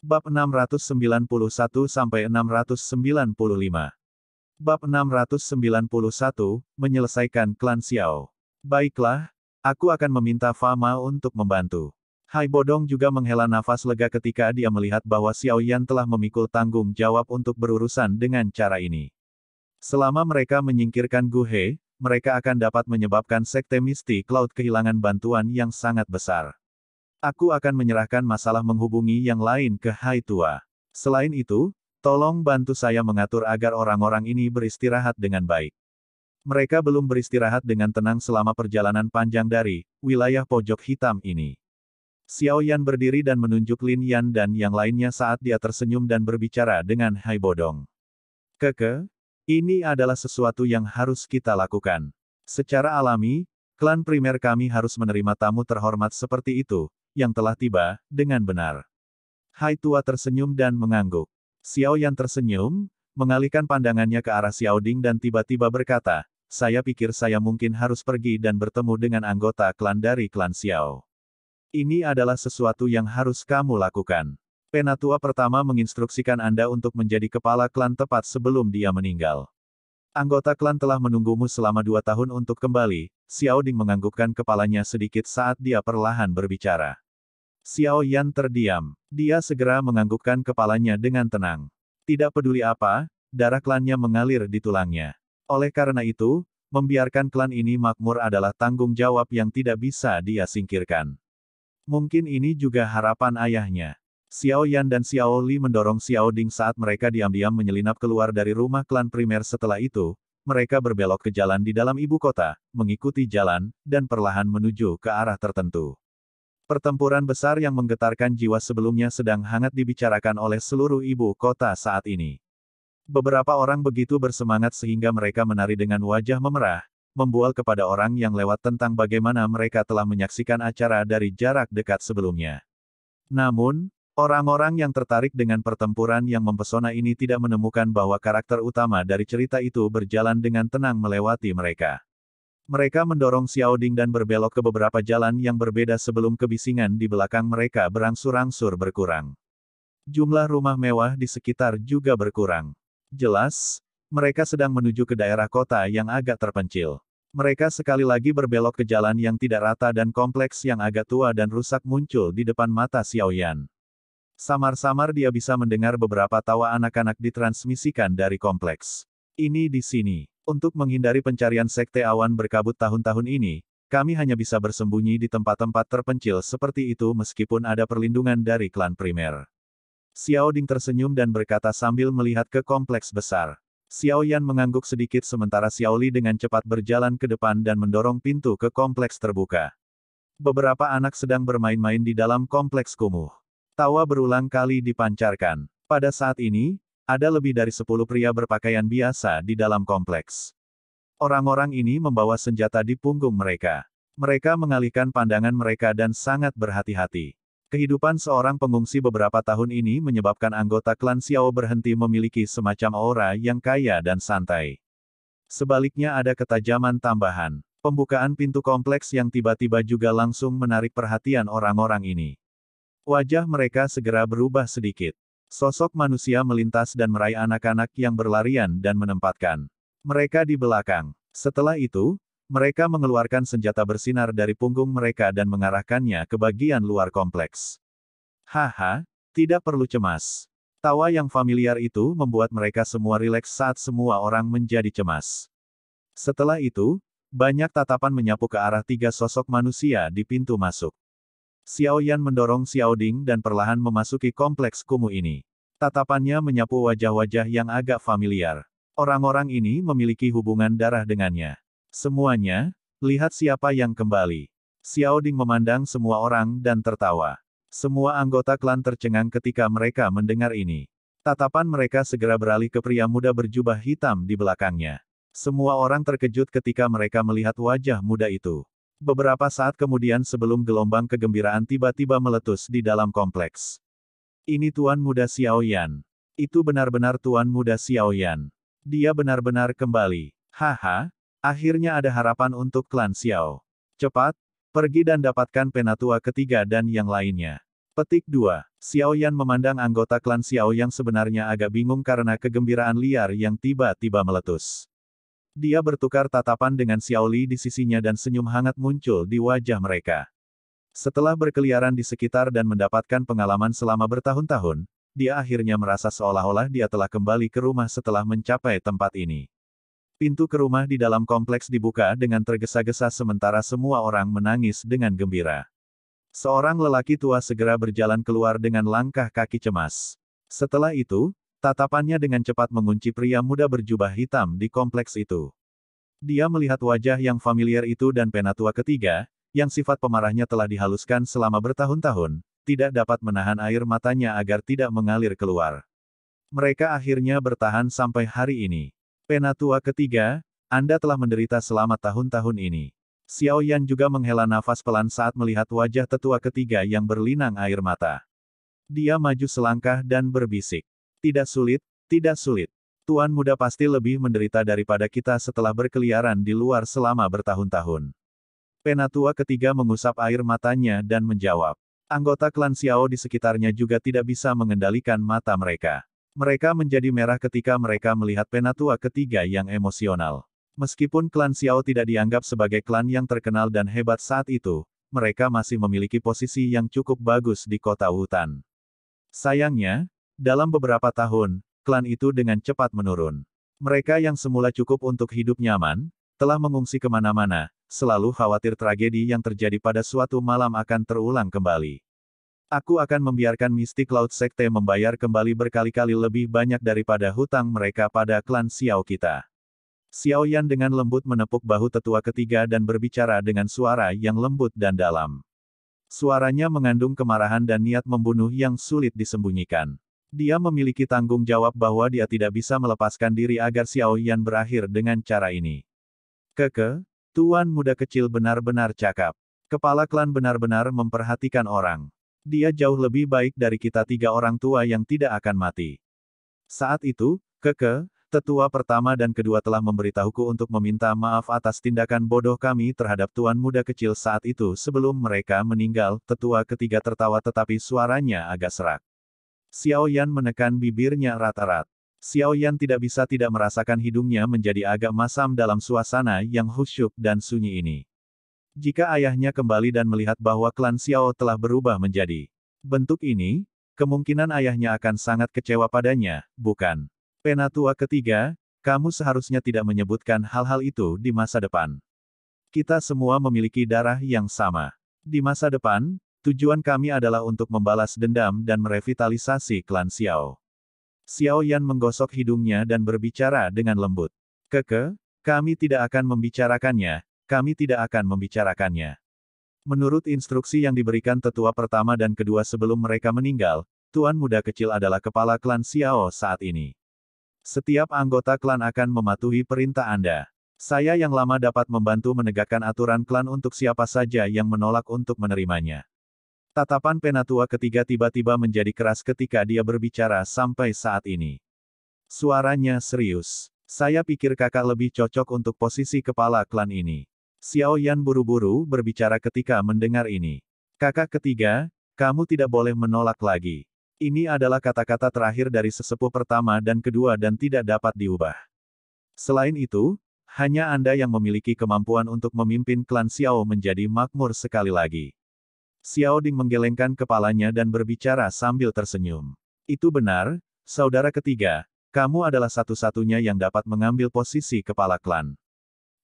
Bab 691-695 sampai Bab 691, menyelesaikan klan Xiao. Baiklah, aku akan meminta Fama untuk membantu. Hai Bodong juga menghela nafas lega ketika dia melihat bahwa Xiao Yan telah memikul tanggung jawab untuk berurusan dengan cara ini. Selama mereka menyingkirkan Gu He, mereka akan dapat menyebabkan sekte mistik Cloud kehilangan bantuan yang sangat besar. Aku akan menyerahkan masalah menghubungi yang lain ke Hai Tua. Selain itu, tolong bantu saya mengatur agar orang-orang ini beristirahat dengan baik. Mereka belum beristirahat dengan tenang selama perjalanan panjang dari wilayah pojok hitam ini. Xiao Yan berdiri dan menunjuk Lin Yan dan yang lainnya saat dia tersenyum dan berbicara dengan Hai Bodong. Keke, ini adalah sesuatu yang harus kita lakukan. Secara alami, klan primer kami harus menerima tamu terhormat seperti itu, yang telah tiba, dengan benar. Hai Tua tersenyum dan mengangguk. Xiao Yan tersenyum, mengalihkan pandangannya ke arah Xiao Ding dan tiba-tiba berkata, saya pikir saya mungkin harus pergi dan bertemu dengan anggota klan dari klan Xiao. Ini adalah sesuatu yang harus kamu lakukan. Penatua pertama menginstruksikan Anda untuk menjadi kepala klan tepat sebelum dia meninggal. Anggota klan telah menunggumu selama dua tahun untuk kembali, Xiao Ding menganggukkan kepalanya sedikit saat dia perlahan berbicara. Xiao Yan terdiam. Dia segera menganggukkan kepalanya dengan tenang. Tidak peduli apa, darah klannya mengalir di tulangnya. Oleh karena itu, membiarkan klan ini makmur adalah tanggung jawab yang tidak bisa dia singkirkan. Mungkin ini juga harapan ayahnya. Xiao Yan dan Xiao Li mendorong Xiao Ding saat mereka diam-diam menyelinap keluar dari rumah klan primer setelah itu, mereka berbelok ke jalan di dalam ibu kota, mengikuti jalan, dan perlahan menuju ke arah tertentu. Pertempuran besar yang menggetarkan jiwa sebelumnya sedang hangat dibicarakan oleh seluruh ibu kota saat ini. Beberapa orang begitu bersemangat sehingga mereka menari dengan wajah memerah, membual kepada orang yang lewat tentang bagaimana mereka telah menyaksikan acara dari jarak dekat sebelumnya. Namun, Orang-orang yang tertarik dengan pertempuran yang mempesona ini tidak menemukan bahwa karakter utama dari cerita itu berjalan dengan tenang melewati mereka. Mereka mendorong Xiao Ding dan berbelok ke beberapa jalan yang berbeda sebelum kebisingan di belakang mereka berangsur-angsur berkurang. Jumlah rumah mewah di sekitar juga berkurang. Jelas, mereka sedang menuju ke daerah kota yang agak terpencil. Mereka sekali lagi berbelok ke jalan yang tidak rata dan kompleks yang agak tua dan rusak muncul di depan mata Xiao Yan. Samar-samar dia bisa mendengar beberapa tawa anak-anak ditransmisikan dari kompleks. Ini di sini. Untuk menghindari pencarian sekte awan berkabut tahun-tahun ini, kami hanya bisa bersembunyi di tempat-tempat terpencil seperti itu meskipun ada perlindungan dari klan primer. Xiao Ding tersenyum dan berkata sambil melihat ke kompleks besar. Xiao Yan mengangguk sedikit sementara Xiao Li dengan cepat berjalan ke depan dan mendorong pintu ke kompleks terbuka. Beberapa anak sedang bermain-main di dalam kompleks kumuh. Tawa berulang kali dipancarkan. Pada saat ini, ada lebih dari sepuluh pria berpakaian biasa di dalam kompleks. Orang-orang ini membawa senjata di punggung mereka. Mereka mengalihkan pandangan mereka dan sangat berhati-hati. Kehidupan seorang pengungsi beberapa tahun ini menyebabkan anggota klan Xiao berhenti memiliki semacam aura yang kaya dan santai. Sebaliknya ada ketajaman tambahan. Pembukaan pintu kompleks yang tiba-tiba juga langsung menarik perhatian orang-orang ini. Wajah mereka segera berubah sedikit. Sosok manusia melintas dan meraih anak-anak yang berlarian dan menempatkan mereka di belakang. Setelah itu, mereka mengeluarkan senjata bersinar dari punggung mereka dan mengarahkannya ke bagian luar kompleks. Haha, tidak perlu cemas. Tawa yang familiar itu membuat mereka semua rileks saat semua orang menjadi cemas. Setelah itu, banyak tatapan menyapu ke arah tiga sosok manusia di pintu masuk. Xiao Yan mendorong Xiao Ding dan perlahan memasuki kompleks kumuh ini. Tatapannya menyapu wajah-wajah yang agak familiar. Orang-orang ini memiliki hubungan darah dengannya. Semuanya, lihat siapa yang kembali. Xiao Ding memandang semua orang dan tertawa. Semua anggota klan tercengang ketika mereka mendengar ini. Tatapan mereka segera beralih ke pria muda berjubah hitam di belakangnya. Semua orang terkejut ketika mereka melihat wajah muda itu. Beberapa saat kemudian sebelum gelombang kegembiraan tiba-tiba meletus di dalam kompleks. Ini Tuan Muda Xiaoyan. Itu benar-benar Tuan Muda Xiaoyan. Dia benar-benar kembali. Haha, akhirnya ada harapan untuk klan Xiao. Cepat, pergi dan dapatkan penatua ketiga dan yang lainnya. Petik 2. Xiaoyan memandang anggota klan Xiao yang sebenarnya agak bingung karena kegembiraan liar yang tiba-tiba meletus. Dia bertukar tatapan dengan Xiaoli di sisinya dan senyum hangat muncul di wajah mereka. Setelah berkeliaran di sekitar dan mendapatkan pengalaman selama bertahun-tahun, dia akhirnya merasa seolah-olah dia telah kembali ke rumah setelah mencapai tempat ini. Pintu ke rumah di dalam kompleks dibuka dengan tergesa-gesa sementara semua orang menangis dengan gembira. Seorang lelaki tua segera berjalan keluar dengan langkah kaki cemas. Setelah itu, Tatapannya dengan cepat mengunci pria muda berjubah hitam di kompleks itu. Dia melihat wajah yang familiar itu dan penatua ketiga, yang sifat pemarahnya telah dihaluskan selama bertahun-tahun, tidak dapat menahan air matanya agar tidak mengalir keluar. Mereka akhirnya bertahan sampai hari ini. Penatua ketiga, Anda telah menderita selama tahun-tahun ini. Xiao Yan juga menghela nafas pelan saat melihat wajah tetua ketiga yang berlinang air mata. Dia maju selangkah dan berbisik. Tidak sulit, tidak sulit. Tuan muda pasti lebih menderita daripada kita setelah berkeliaran di luar selama bertahun-tahun. Penatua ketiga mengusap air matanya dan menjawab. Anggota klan Xiao di sekitarnya juga tidak bisa mengendalikan mata mereka. Mereka menjadi merah ketika mereka melihat penatua ketiga yang emosional. Meskipun klan Xiao tidak dianggap sebagai klan yang terkenal dan hebat saat itu, mereka masih memiliki posisi yang cukup bagus di kota hutan. Sayangnya, dalam beberapa tahun, klan itu dengan cepat menurun. Mereka yang semula cukup untuk hidup nyaman, telah mengungsi kemana-mana, selalu khawatir tragedi yang terjadi pada suatu malam akan terulang kembali. Aku akan membiarkan mistik laut sekte membayar kembali berkali-kali lebih banyak daripada hutang mereka pada klan Xiao kita. Xiao Yan dengan lembut menepuk bahu tetua ketiga dan berbicara dengan suara yang lembut dan dalam. Suaranya mengandung kemarahan dan niat membunuh yang sulit disembunyikan. Dia memiliki tanggung jawab bahwa dia tidak bisa melepaskan diri agar Xiao Yan berakhir dengan cara ini. Keke, tuan muda kecil benar-benar cakap. Kepala klan benar-benar memperhatikan orang. Dia jauh lebih baik dari kita tiga orang tua yang tidak akan mati. Saat itu, Keke, tetua pertama dan kedua telah memberitahuku untuk meminta maaf atas tindakan bodoh kami terhadap tuan muda kecil saat itu sebelum mereka meninggal, tetua ketiga tertawa tetapi suaranya agak serak. Xiao Yan menekan bibirnya rata-rat. Xiao Yan tidak bisa tidak merasakan hidungnya menjadi agak masam dalam suasana yang husyuk dan sunyi ini. Jika ayahnya kembali dan melihat bahwa klan Xiao telah berubah menjadi bentuk ini, kemungkinan ayahnya akan sangat kecewa padanya, bukan? Penatua ketiga, kamu seharusnya tidak menyebutkan hal-hal itu di masa depan. Kita semua memiliki darah yang sama. Di masa depan, Tujuan kami adalah untuk membalas dendam dan merevitalisasi klan Xiao. Xiao Yan menggosok hidungnya dan berbicara dengan lembut. Keke, kami tidak akan membicarakannya, kami tidak akan membicarakannya. Menurut instruksi yang diberikan tetua pertama dan kedua sebelum mereka meninggal, Tuan Muda Kecil adalah kepala klan Xiao saat ini. Setiap anggota klan akan mematuhi perintah Anda. Saya yang lama dapat membantu menegakkan aturan klan untuk siapa saja yang menolak untuk menerimanya. Tatapan penatua ketiga tiba-tiba menjadi keras ketika dia berbicara sampai saat ini. Suaranya serius. Saya pikir kakak lebih cocok untuk posisi kepala klan ini. Xiao Yan buru-buru berbicara ketika mendengar ini. Kakak ketiga, kamu tidak boleh menolak lagi. Ini adalah kata-kata terakhir dari sesepuh pertama dan kedua dan tidak dapat diubah. Selain itu, hanya Anda yang memiliki kemampuan untuk memimpin klan Xiao menjadi makmur sekali lagi. Xiao Ding menggelengkan kepalanya dan berbicara sambil tersenyum. Itu benar, saudara ketiga, kamu adalah satu-satunya yang dapat mengambil posisi kepala klan.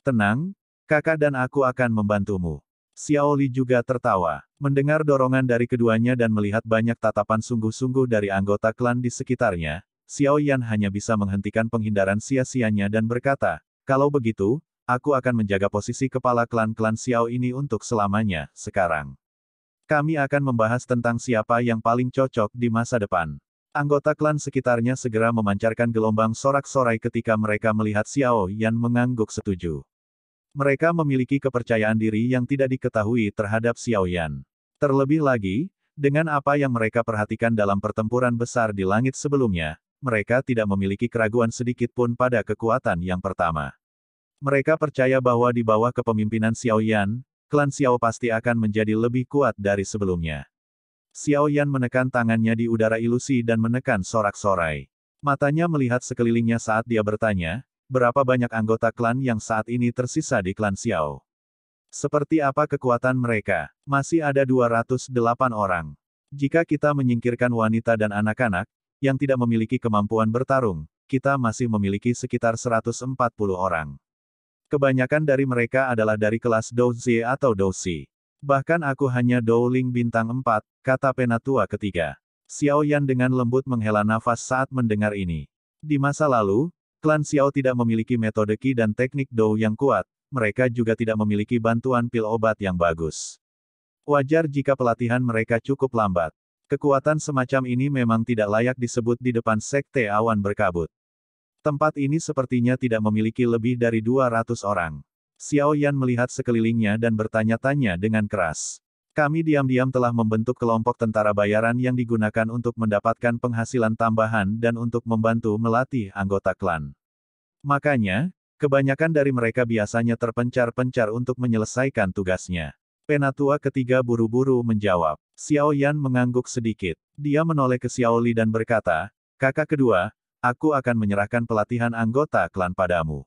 Tenang, kakak dan aku akan membantumu. Xiao Li juga tertawa, mendengar dorongan dari keduanya dan melihat banyak tatapan sungguh-sungguh dari anggota klan di sekitarnya, Xiao Yan hanya bisa menghentikan penghindaran sia-sianya dan berkata, kalau begitu, aku akan menjaga posisi kepala klan-klan Xiao ini untuk selamanya, sekarang. Kami akan membahas tentang siapa yang paling cocok di masa depan. Anggota klan sekitarnya segera memancarkan gelombang sorak-sorai ketika mereka melihat Xiao Yan mengangguk setuju. Mereka memiliki kepercayaan diri yang tidak diketahui terhadap Xiao Yan. Terlebih lagi, dengan apa yang mereka perhatikan dalam pertempuran besar di langit sebelumnya, mereka tidak memiliki keraguan sedikit pun pada kekuatan yang pertama. Mereka percaya bahwa di bawah kepemimpinan Xiao Yan, klan Xiao pasti akan menjadi lebih kuat dari sebelumnya. Xiao Yan menekan tangannya di udara ilusi dan menekan sorak-sorai. Matanya melihat sekelilingnya saat dia bertanya, berapa banyak anggota klan yang saat ini tersisa di klan Xiao. Seperti apa kekuatan mereka? Masih ada 208 orang. Jika kita menyingkirkan wanita dan anak-anak, yang tidak memiliki kemampuan bertarung, kita masih memiliki sekitar 140 orang. Kebanyakan dari mereka adalah dari kelas Douzie atau Si. Bahkan aku hanya Douling bintang 4, kata penatua ketiga. Xiao Yan dengan lembut menghela nafas saat mendengar ini. Di masa lalu, klan Xiao tidak memiliki metode Qi dan teknik Dou yang kuat, mereka juga tidak memiliki bantuan pil obat yang bagus. Wajar jika pelatihan mereka cukup lambat. Kekuatan semacam ini memang tidak layak disebut di depan sekte awan berkabut. Tempat ini sepertinya tidak memiliki lebih dari 200 orang. Xiao Yan melihat sekelilingnya dan bertanya-tanya dengan keras. Kami diam-diam telah membentuk kelompok tentara bayaran yang digunakan untuk mendapatkan penghasilan tambahan dan untuk membantu melatih anggota klan. Makanya, kebanyakan dari mereka biasanya terpencar-pencar untuk menyelesaikan tugasnya. Penatua ketiga buru-buru menjawab. Xiao Yan mengangguk sedikit. Dia menoleh ke Xiao Li dan berkata, Kakak kedua, aku akan menyerahkan pelatihan anggota klan padamu.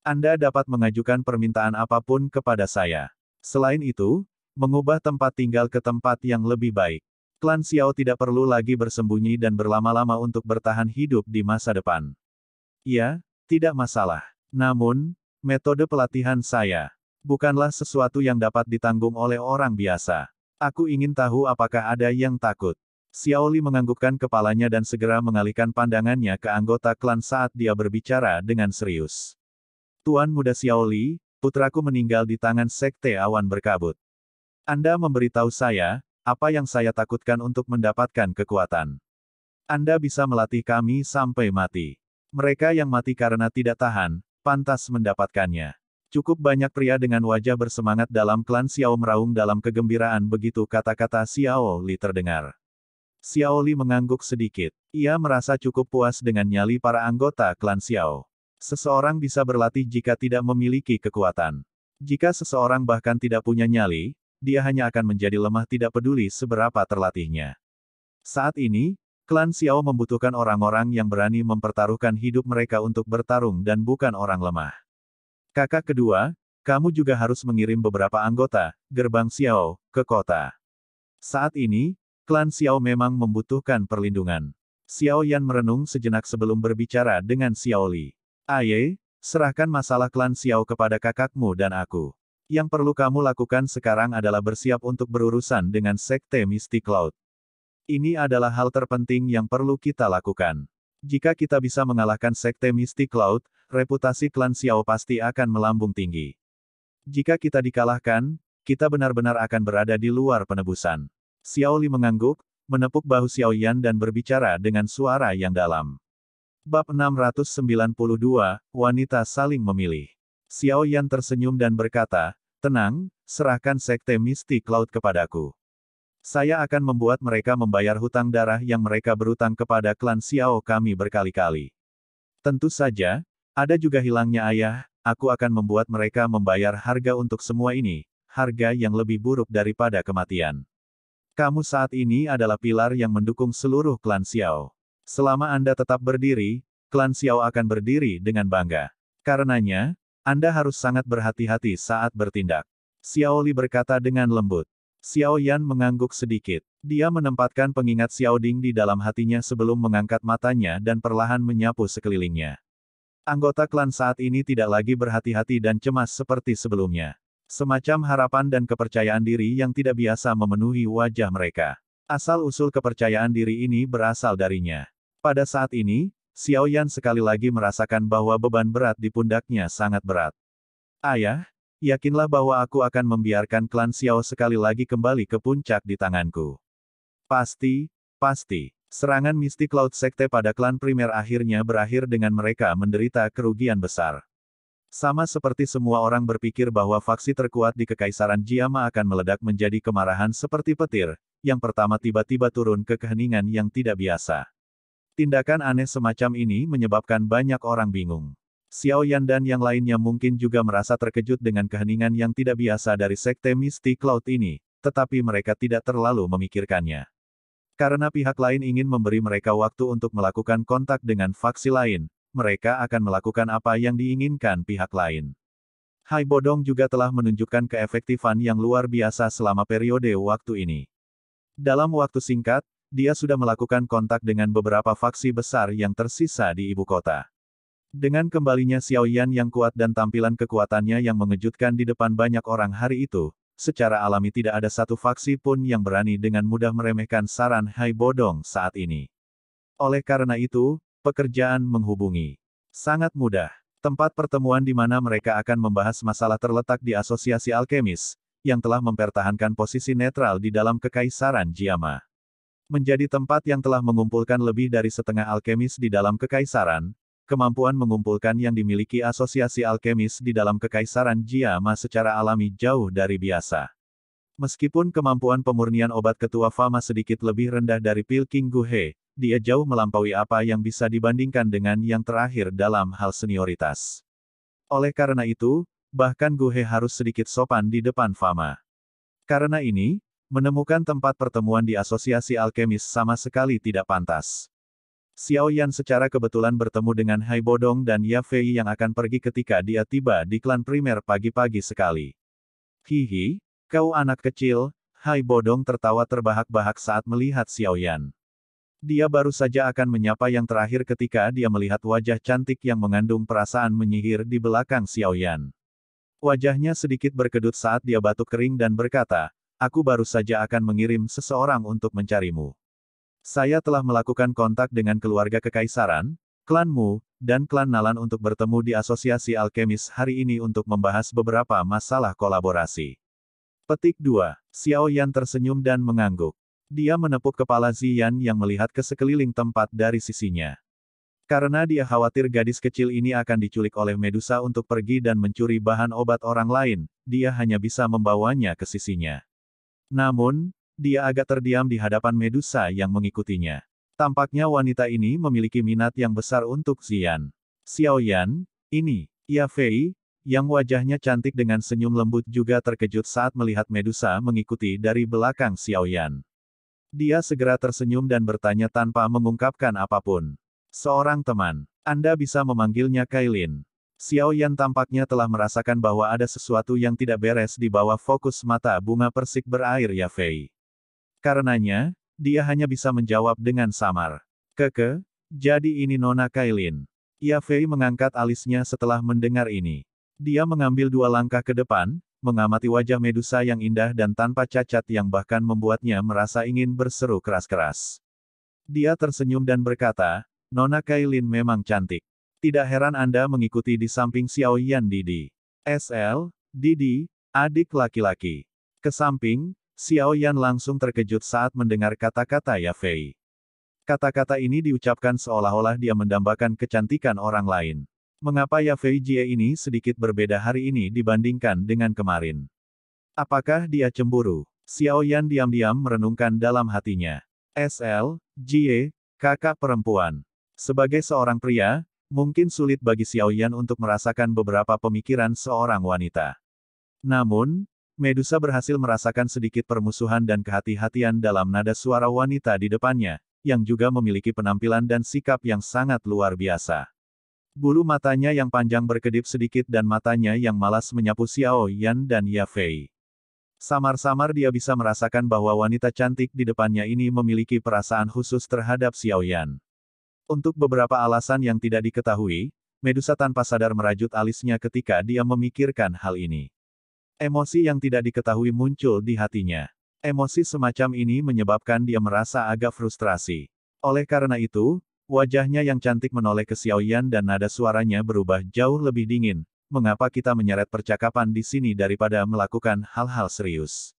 Anda dapat mengajukan permintaan apapun kepada saya. Selain itu, mengubah tempat tinggal ke tempat yang lebih baik. Klan Xiao tidak perlu lagi bersembunyi dan berlama-lama untuk bertahan hidup di masa depan. Ya, tidak masalah. Namun, metode pelatihan saya bukanlah sesuatu yang dapat ditanggung oleh orang biasa. Aku ingin tahu apakah ada yang takut. Xiaoli menganggukkan kepalanya dan segera mengalihkan pandangannya ke anggota klan saat dia berbicara dengan serius. Tuan muda Xiaoli, putraku meninggal di tangan Sekte Awan Berkabut. Anda memberitahu saya, apa yang saya takutkan untuk mendapatkan kekuatan. Anda bisa melatih kami sampai mati. Mereka yang mati karena tidak tahan, pantas mendapatkannya. Cukup banyak pria dengan wajah bersemangat dalam klan Xiao meraung dalam kegembiraan begitu kata-kata Xiao Li terdengar. Xiaoli mengangguk sedikit. Ia merasa cukup puas dengan nyali para anggota klan Xiao. Seseorang bisa berlatih jika tidak memiliki kekuatan. Jika seseorang bahkan tidak punya nyali, dia hanya akan menjadi lemah tidak peduli seberapa terlatihnya. Saat ini, klan Xiao membutuhkan orang-orang yang berani mempertaruhkan hidup mereka untuk bertarung dan bukan orang lemah. Kakak kedua, kamu juga harus mengirim beberapa anggota, gerbang Xiao, ke kota. Saat ini, Klan Xiao memang membutuhkan perlindungan. Xiao Yan merenung sejenak sebelum berbicara dengan Xiao Li. Aye, serahkan masalah klan Xiao kepada kakakmu dan aku. Yang perlu kamu lakukan sekarang adalah bersiap untuk berurusan dengan Sekte Misty Cloud. Ini adalah hal terpenting yang perlu kita lakukan. Jika kita bisa mengalahkan Sekte Misty Cloud, reputasi klan Xiao pasti akan melambung tinggi. Jika kita dikalahkan, kita benar-benar akan berada di luar penebusan. Xiao Li mengangguk, menepuk bahu Xiao Yan dan berbicara dengan suara yang dalam. Bab 692, Wanita Saling Memilih. Xiao Yan tersenyum dan berkata, Tenang, serahkan Sekte Mistik Laut kepadaku. Saya akan membuat mereka membayar hutang darah yang mereka berutang kepada klan Xiao kami berkali-kali. Tentu saja, ada juga hilangnya ayah, aku akan membuat mereka membayar harga untuk semua ini, harga yang lebih buruk daripada kematian. Kamu saat ini adalah pilar yang mendukung seluruh klan Xiao. Selama Anda tetap berdiri, klan Xiao akan berdiri dengan bangga. Karenanya, Anda harus sangat berhati-hati saat bertindak. Xiao Li berkata dengan lembut. Xiao Yan mengangguk sedikit. Dia menempatkan pengingat Xiao Ding di dalam hatinya sebelum mengangkat matanya dan perlahan menyapu sekelilingnya. Anggota klan saat ini tidak lagi berhati-hati dan cemas seperti sebelumnya. Semacam harapan dan kepercayaan diri yang tidak biasa memenuhi wajah mereka. Asal-usul kepercayaan diri ini berasal darinya. Pada saat ini, Xiao Yan sekali lagi merasakan bahwa beban berat di pundaknya sangat berat. Ayah, yakinlah bahwa aku akan membiarkan klan Xiao sekali lagi kembali ke puncak di tanganku. Pasti, pasti. Serangan mistik Cloud Sekte pada klan primer akhirnya berakhir dengan mereka menderita kerugian besar. Sama seperti semua orang berpikir bahwa faksi terkuat di Kekaisaran Jiama akan meledak menjadi kemarahan seperti petir, yang pertama tiba-tiba turun ke keheningan yang tidak biasa. Tindakan aneh semacam ini menyebabkan banyak orang bingung. Xiao Yan dan yang lainnya mungkin juga merasa terkejut dengan keheningan yang tidak biasa dari Sekte Misty Cloud ini, tetapi mereka tidak terlalu memikirkannya. Karena pihak lain ingin memberi mereka waktu untuk melakukan kontak dengan faksi lain, mereka akan melakukan apa yang diinginkan pihak lain. Hai Bodong juga telah menunjukkan keefektifan yang luar biasa selama periode waktu ini. Dalam waktu singkat, dia sudah melakukan kontak dengan beberapa faksi besar yang tersisa di ibu kota. Dengan kembalinya Xiao Yan yang kuat dan tampilan kekuatannya yang mengejutkan di depan banyak orang hari itu, secara alami tidak ada satu faksi pun yang berani dengan mudah meremehkan saran Hai Bodong saat ini. Oleh karena itu, Pekerjaan menghubungi. Sangat mudah. Tempat pertemuan di mana mereka akan membahas masalah terletak di Asosiasi Alkemis, yang telah mempertahankan posisi netral di dalam Kekaisaran Jiama. Menjadi tempat yang telah mengumpulkan lebih dari setengah alkemis di dalam Kekaisaran, kemampuan mengumpulkan yang dimiliki Asosiasi Alkemis di dalam Kekaisaran Jiama secara alami jauh dari biasa. Meskipun kemampuan pemurnian obat ketua Fama sedikit lebih rendah dari Pil King Guhe, dia jauh melampaui apa yang bisa dibandingkan dengan yang terakhir dalam hal senioritas. Oleh karena itu, bahkan Guhe harus sedikit sopan di depan Fama. Karena ini, menemukan tempat pertemuan di Asosiasi Alkemis sama sekali tidak pantas. Xiao Yan secara kebetulan bertemu dengan Hai Bodong dan Ya Fei yang akan pergi ketika dia tiba di klan primer pagi-pagi sekali. Hihi, kau anak kecil, Hai Bodong tertawa terbahak-bahak saat melihat Xiao Yan. Dia baru saja akan menyapa yang terakhir ketika dia melihat wajah cantik yang mengandung perasaan menyihir di belakang Xiao Yan. Wajahnya sedikit berkedut saat dia batuk kering dan berkata, aku baru saja akan mengirim seseorang untuk mencarimu. Saya telah melakukan kontak dengan keluarga kekaisaran, klanmu, dan klan Nalan untuk bertemu di Asosiasi Alkemis hari ini untuk membahas beberapa masalah kolaborasi. Petik 2. Xiao Yan tersenyum dan mengangguk. Dia menepuk kepala Ziyan yang melihat ke sekeliling tempat dari sisinya. Karena dia khawatir gadis kecil ini akan diculik oleh Medusa untuk pergi dan mencuri bahan obat orang lain, dia hanya bisa membawanya ke sisinya. Namun, dia agak terdiam di hadapan Medusa yang mengikutinya. Tampaknya wanita ini memiliki minat yang besar untuk Xian. Yan, ini, Ya Fei, yang wajahnya cantik dengan senyum lembut juga terkejut saat melihat Medusa mengikuti dari belakang Xiao Yan. Dia segera tersenyum dan bertanya tanpa mengungkapkan apapun. Seorang teman. Anda bisa memanggilnya Kailin. Xiao Yan tampaknya telah merasakan bahwa ada sesuatu yang tidak beres di bawah fokus mata bunga persik berair Yafei. Karenanya, dia hanya bisa menjawab dengan samar. Keke, jadi ini Nona Kailin. Yafei mengangkat alisnya setelah mendengar ini. Dia mengambil dua langkah ke depan, mengamati wajah Medusa yang indah dan tanpa cacat yang bahkan membuatnya merasa ingin berseru keras-keras. Dia tersenyum dan berkata, Nona Kailin memang cantik. Tidak heran Anda mengikuti di samping Xiao Yan Didi. SL, Didi, adik laki-laki. Ke samping, Xiao Yan langsung terkejut saat mendengar kata-kata Ya Fei. Kata-kata ini diucapkan seolah-olah dia mendambakan kecantikan orang lain. Mengapa Ya Fei Jie ini sedikit berbeda hari ini dibandingkan dengan kemarin? Apakah dia cemburu? Xiao Yan diam-diam merenungkan dalam hatinya. SL, Jie, kakak perempuan. Sebagai seorang pria, mungkin sulit bagi Xiao Yan untuk merasakan beberapa pemikiran seorang wanita. Namun, Medusa berhasil merasakan sedikit permusuhan dan kehati-hatian dalam nada suara wanita di depannya, yang juga memiliki penampilan dan sikap yang sangat luar biasa. Bulu matanya yang panjang berkedip sedikit dan matanya yang malas menyapu Xiao Yan dan Ya Fei. Samar-samar dia bisa merasakan bahwa wanita cantik di depannya ini memiliki perasaan khusus terhadap Xiao Yan. Untuk beberapa alasan yang tidak diketahui, Medusa tanpa sadar merajut alisnya ketika dia memikirkan hal ini. Emosi yang tidak diketahui muncul di hatinya. Emosi semacam ini menyebabkan dia merasa agak frustrasi. Oleh karena itu, Wajahnya yang cantik menoleh ke Xiao Yan dan nada suaranya berubah jauh lebih dingin. Mengapa kita menyeret percakapan di sini daripada melakukan hal-hal serius?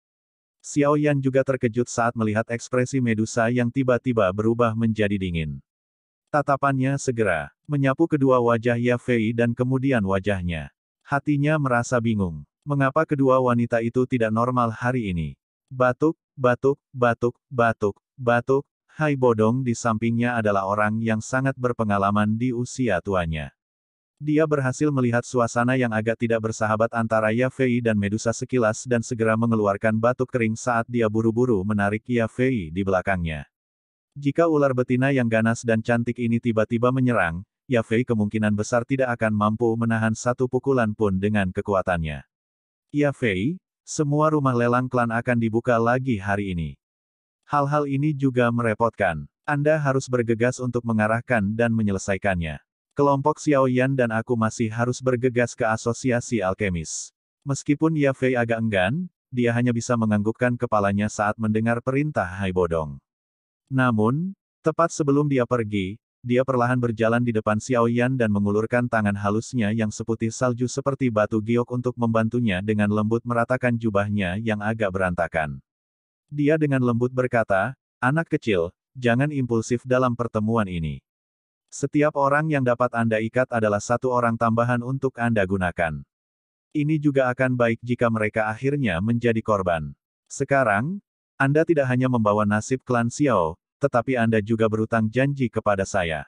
Xiao Yan juga terkejut saat melihat ekspresi Medusa yang tiba-tiba berubah menjadi dingin. Tatapannya segera menyapu kedua wajah Ya Fei dan kemudian wajahnya. Hatinya merasa bingung. Mengapa kedua wanita itu tidak normal hari ini? Batuk, batuk, batuk, batuk, batuk, Hai Bodong di sampingnya adalah orang yang sangat berpengalaman di usia tuanya. Dia berhasil melihat suasana yang agak tidak bersahabat antara Yafei dan Medusa sekilas dan segera mengeluarkan batuk kering saat dia buru-buru menarik Yafei di belakangnya. Jika ular betina yang ganas dan cantik ini tiba-tiba menyerang, Yafei kemungkinan besar tidak akan mampu menahan satu pukulan pun dengan kekuatannya. Yafei, semua rumah lelang klan akan dibuka lagi hari ini. Hal-hal ini juga merepotkan. Anda harus bergegas untuk mengarahkan dan menyelesaikannya. Kelompok Xiao Yan dan aku masih harus bergegas ke asosiasi alkemis. Meskipun Fei agak enggan, dia hanya bisa menganggukkan kepalanya saat mendengar perintah Hai Bodong. Namun, tepat sebelum dia pergi, dia perlahan berjalan di depan Xiao Yan dan mengulurkan tangan halusnya yang seputih salju seperti batu giok untuk membantunya dengan lembut meratakan jubahnya yang agak berantakan. Dia dengan lembut berkata, anak kecil, jangan impulsif dalam pertemuan ini. Setiap orang yang dapat Anda ikat adalah satu orang tambahan untuk Anda gunakan. Ini juga akan baik jika mereka akhirnya menjadi korban. Sekarang, Anda tidak hanya membawa nasib klan Xiao, tetapi Anda juga berutang janji kepada saya.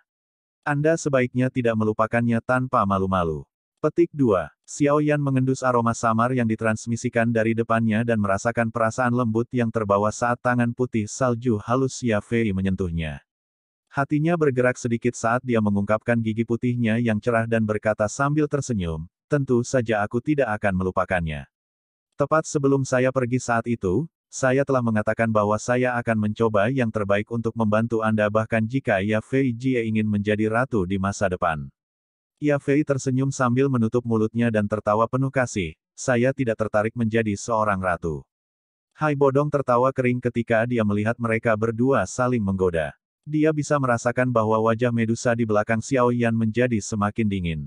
Anda sebaiknya tidak melupakannya tanpa malu-malu. Petik 2. Yan mengendus aroma samar yang ditransmisikan dari depannya dan merasakan perasaan lembut yang terbawa saat tangan putih salju halus Xia Fei menyentuhnya. Hatinya bergerak sedikit saat dia mengungkapkan gigi putihnya yang cerah dan berkata sambil tersenyum, tentu saja aku tidak akan melupakannya. Tepat sebelum saya pergi saat itu, saya telah mengatakan bahwa saya akan mencoba yang terbaik untuk membantu Anda bahkan jika Yafei Fei Jie ingin menjadi ratu di masa depan. Ya Fei tersenyum sambil menutup mulutnya dan tertawa penuh kasih, saya tidak tertarik menjadi seorang ratu. Hai Bodong tertawa kering ketika dia melihat mereka berdua saling menggoda. Dia bisa merasakan bahwa wajah Medusa di belakang Xiao Yan menjadi semakin dingin.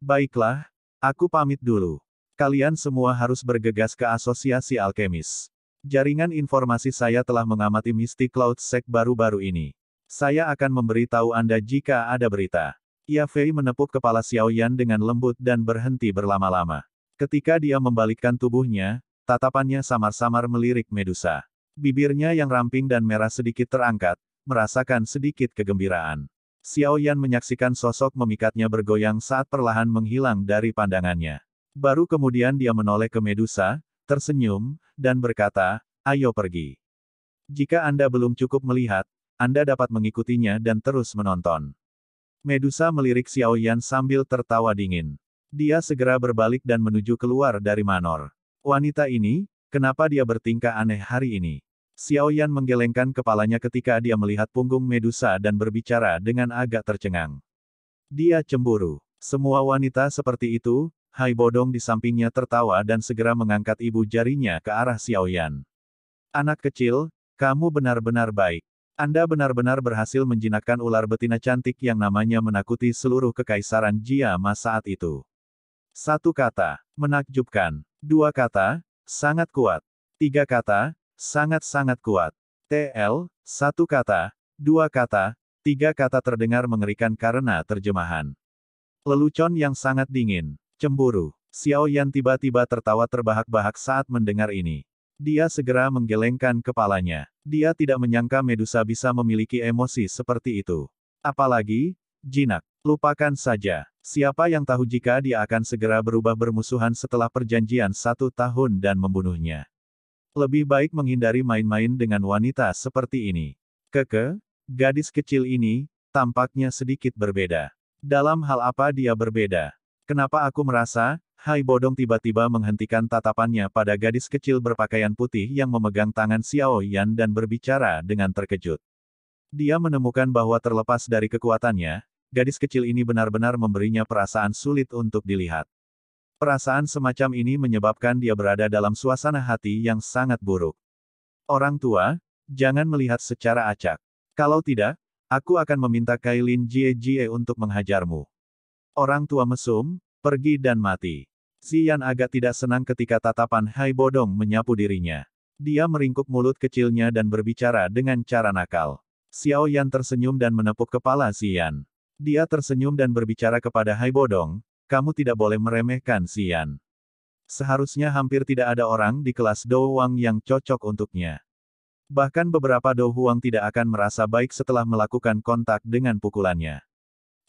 Baiklah, aku pamit dulu. Kalian semua harus bergegas ke asosiasi alkemis. Jaringan informasi saya telah mengamati Mystic Cloud Sek baru-baru ini. Saya akan memberitahu Anda jika ada berita. Ia Fei menepuk kepala Xiao Yan dengan lembut dan berhenti berlama-lama. Ketika dia membalikkan tubuhnya, tatapannya samar-samar melirik Medusa. Bibirnya yang ramping dan merah sedikit terangkat, merasakan sedikit kegembiraan. Xiao Yan menyaksikan sosok memikatnya bergoyang saat perlahan menghilang dari pandangannya. Baru kemudian dia menoleh ke Medusa, tersenyum, dan berkata, ayo pergi. Jika Anda belum cukup melihat, Anda dapat mengikutinya dan terus menonton. Medusa melirik Xiao Yan sambil tertawa dingin. Dia segera berbalik dan menuju keluar dari Manor. Wanita ini, kenapa dia bertingkah aneh hari ini? Xiao Yan menggelengkan kepalanya ketika dia melihat punggung Medusa dan berbicara dengan agak tercengang. Dia cemburu. Semua wanita seperti itu, Hai Bodong di sampingnya tertawa dan segera mengangkat ibu jarinya ke arah Xiao Yan. Anak kecil, kamu benar-benar baik. Anda benar-benar berhasil menjinakkan ular betina cantik yang namanya menakuti seluruh kekaisaran Jiama saat itu. Satu kata, menakjubkan. Dua kata, sangat kuat. Tiga kata, sangat-sangat kuat. TL, satu kata, dua kata, tiga kata terdengar mengerikan karena terjemahan. Lelucon yang sangat dingin, cemburu. Xiao Yan tiba-tiba tertawa terbahak-bahak saat mendengar ini. Dia segera menggelengkan kepalanya. Dia tidak menyangka Medusa bisa memiliki emosi seperti itu. Apalagi, jinak. Lupakan saja. Siapa yang tahu jika dia akan segera berubah bermusuhan setelah perjanjian satu tahun dan membunuhnya. Lebih baik menghindari main-main dengan wanita seperti ini. Keke, gadis kecil ini, tampaknya sedikit berbeda. Dalam hal apa dia berbeda? Kenapa aku merasa, Hai Bodong tiba-tiba menghentikan tatapannya pada gadis kecil berpakaian putih yang memegang tangan Xiao Yan dan berbicara dengan terkejut. Dia menemukan bahwa terlepas dari kekuatannya, gadis kecil ini benar-benar memberinya perasaan sulit untuk dilihat. Perasaan semacam ini menyebabkan dia berada dalam suasana hati yang sangat buruk. Orang tua, jangan melihat secara acak. Kalau tidak, aku akan meminta Kailin Jie Jie untuk menghajarmu. Orang tua mesum, pergi dan mati. Si Yan agak tidak senang ketika tatapan Hai Bodong menyapu dirinya. Dia meringkuk mulut kecilnya dan berbicara dengan cara nakal. Xiao Yan tersenyum dan menepuk kepala Si Yan. Dia tersenyum dan berbicara kepada Hai Bodong, kamu tidak boleh meremehkan Si Yan. Seharusnya hampir tidak ada orang di kelas Dou Wang yang cocok untuknya. Bahkan beberapa Dou Huang tidak akan merasa baik setelah melakukan kontak dengan pukulannya.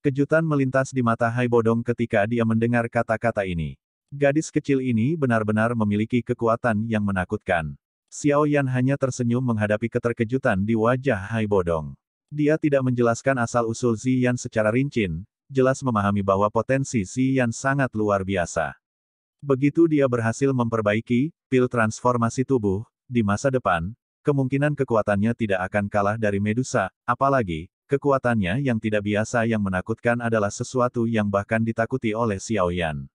Kejutan melintas di mata Hai Bodong ketika dia mendengar kata-kata ini. Gadis kecil ini benar-benar memiliki kekuatan yang menakutkan. Xiao Yan hanya tersenyum menghadapi keterkejutan di wajah Hai Bodong. Dia tidak menjelaskan asal-usul Yan secara rinci, jelas memahami bahwa potensi Yan sangat luar biasa. Begitu dia berhasil memperbaiki pil transformasi tubuh, di masa depan, kemungkinan kekuatannya tidak akan kalah dari Medusa, apalagi, kekuatannya yang tidak biasa yang menakutkan adalah sesuatu yang bahkan ditakuti oleh Xiao Yan.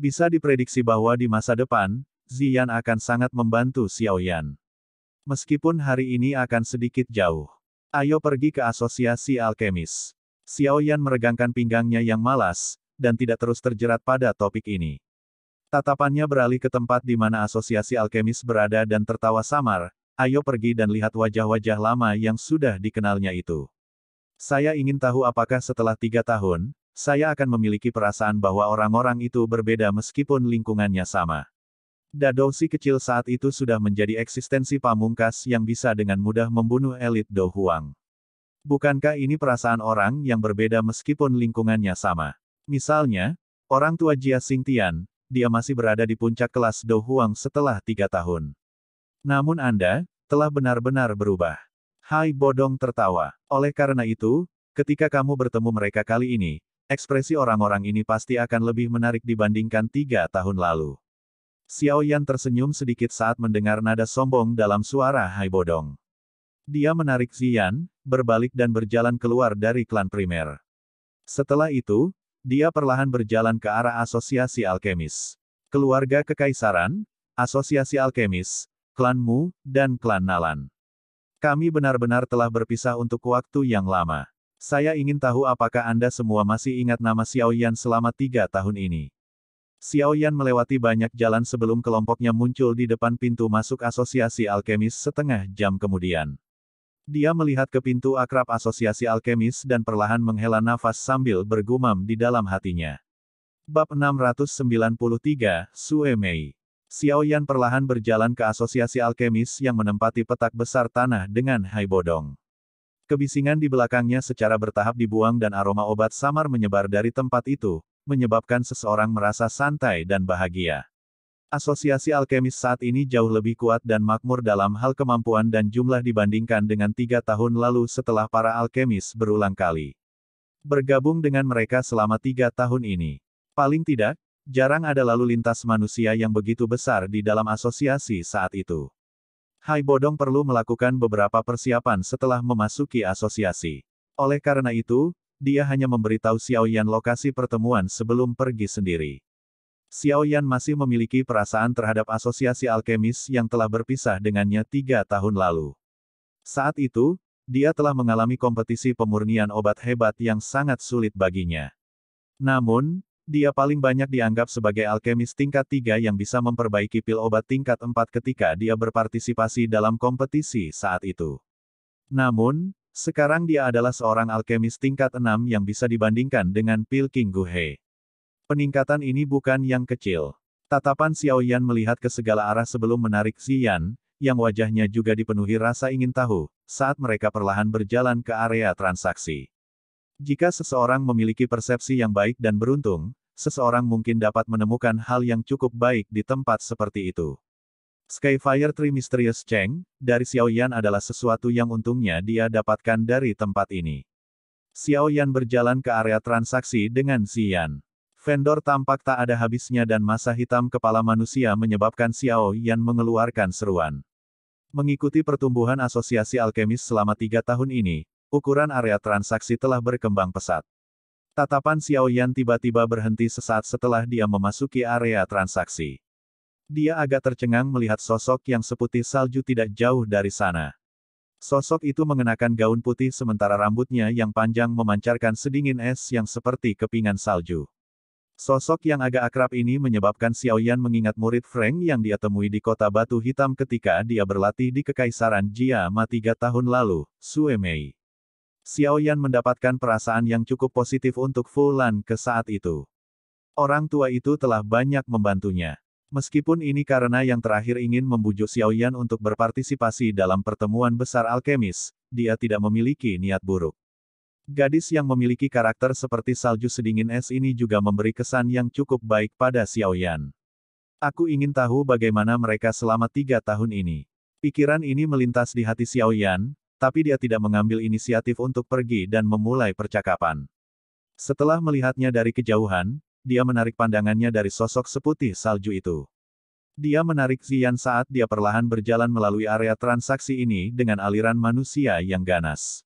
Bisa diprediksi bahwa di masa depan, Ziyan akan sangat membantu Xiaoyan. Meskipun hari ini akan sedikit jauh. Ayo pergi ke asosiasi alkemis. Xiaoyan meregangkan pinggangnya yang malas, dan tidak terus terjerat pada topik ini. Tatapannya beralih ke tempat di mana asosiasi alkemis berada dan tertawa samar, ayo pergi dan lihat wajah-wajah lama yang sudah dikenalnya itu. Saya ingin tahu apakah setelah tiga tahun, saya akan memiliki perasaan bahwa orang-orang itu berbeda meskipun lingkungannya sama. si kecil saat itu sudah menjadi eksistensi pamungkas yang bisa dengan mudah membunuh elit Dohuang. Bukankah ini perasaan orang yang berbeda meskipun lingkungannya sama? Misalnya, orang tua Jia Xingtian, dia masih berada di puncak kelas Dohuang setelah tiga tahun. Namun Anda, telah benar-benar berubah. Hai Bodong tertawa. Oleh karena itu, ketika kamu bertemu mereka kali ini, Ekspresi orang-orang ini pasti akan lebih menarik dibandingkan tiga tahun lalu. Xiao Yan tersenyum sedikit saat mendengar nada sombong dalam suara Hai Bodong. Dia menarik Xian, berbalik dan berjalan keluar dari klan primer. Setelah itu, dia perlahan berjalan ke arah asosiasi alkemis. Keluarga Kekaisaran, Asosiasi Alkemis, Klan Mu, dan Klan Nalan. Kami benar-benar telah berpisah untuk waktu yang lama. Saya ingin tahu apakah Anda semua masih ingat nama Xiao Yan selama tiga tahun ini. Xiao Yan melewati banyak jalan sebelum kelompoknya muncul di depan pintu masuk asosiasi alkemis setengah jam kemudian. Dia melihat ke pintu akrab asosiasi alkemis dan perlahan menghela nafas sambil bergumam di dalam hatinya. Bab 693, Sue Mei. Yan perlahan berjalan ke asosiasi alkemis yang menempati petak besar tanah dengan Hai Bodong. Kebisingan di belakangnya secara bertahap dibuang dan aroma obat samar menyebar dari tempat itu, menyebabkan seseorang merasa santai dan bahagia. Asosiasi alkemis saat ini jauh lebih kuat dan makmur dalam hal kemampuan dan jumlah dibandingkan dengan tiga tahun lalu setelah para alkemis berulang kali bergabung dengan mereka selama tiga tahun ini. Paling tidak, jarang ada lalu lintas manusia yang begitu besar di dalam asosiasi saat itu. Hai Bodong perlu melakukan beberapa persiapan setelah memasuki asosiasi. Oleh karena itu, dia hanya memberitahu Xiao Yan lokasi pertemuan sebelum pergi sendiri. Xiao Yan masih memiliki perasaan terhadap asosiasi alkemis yang telah berpisah dengannya tiga tahun lalu. Saat itu, dia telah mengalami kompetisi pemurnian obat hebat yang sangat sulit baginya. Namun, dia paling banyak dianggap sebagai alkemis tingkat tiga yang bisa memperbaiki pil obat tingkat empat ketika dia berpartisipasi dalam kompetisi saat itu. Namun, sekarang dia adalah seorang alkemis tingkat enam yang bisa dibandingkan dengan pil King Guhe. Peningkatan ini bukan yang kecil. Tatapan Xiao Yan melihat ke segala arah sebelum menarik Xian, yang wajahnya juga dipenuhi rasa ingin tahu, saat mereka perlahan berjalan ke area transaksi. Jika seseorang memiliki persepsi yang baik dan beruntung, seseorang mungkin dapat menemukan hal yang cukup baik di tempat seperti itu. Skyfire Tree Mysterious Cheng, dari Xiao Yan adalah sesuatu yang untungnya dia dapatkan dari tempat ini. Xiao Yan berjalan ke area transaksi dengan Xian. Vendor tampak tak ada habisnya dan masa hitam kepala manusia menyebabkan Xiao Yan mengeluarkan seruan. Mengikuti pertumbuhan asosiasi alkemis selama tiga tahun ini, ukuran area transaksi telah berkembang pesat. Tatapan Xiao Yan tiba-tiba berhenti sesaat setelah dia memasuki area transaksi. Dia agak tercengang melihat sosok yang seputih salju tidak jauh dari sana. Sosok itu mengenakan gaun putih sementara rambutnya yang panjang memancarkan sedingin es yang seperti kepingan salju. Sosok yang agak akrab ini menyebabkan Xiao Yan mengingat murid Frank yang dia temui di kota Batu Hitam ketika dia berlatih di Kekaisaran Jia Ma tiga tahun lalu, Sue Mei. Xiao Yan mendapatkan perasaan yang cukup positif untuk Fu Lan ke saat itu. Orang tua itu telah banyak membantunya. Meskipun ini karena yang terakhir ingin membujuk Xiao Yan untuk berpartisipasi dalam pertemuan besar alkemis, dia tidak memiliki niat buruk. Gadis yang memiliki karakter seperti salju sedingin es ini juga memberi kesan yang cukup baik pada Xiao Yan. Aku ingin tahu bagaimana mereka selama tiga tahun ini. Pikiran ini melintas di hati Xiao Yan, tapi dia tidak mengambil inisiatif untuk pergi dan memulai percakapan. Setelah melihatnya dari kejauhan, dia menarik pandangannya dari sosok seputih salju itu. Dia menarik Zian saat dia perlahan berjalan melalui area transaksi ini dengan aliran manusia yang ganas.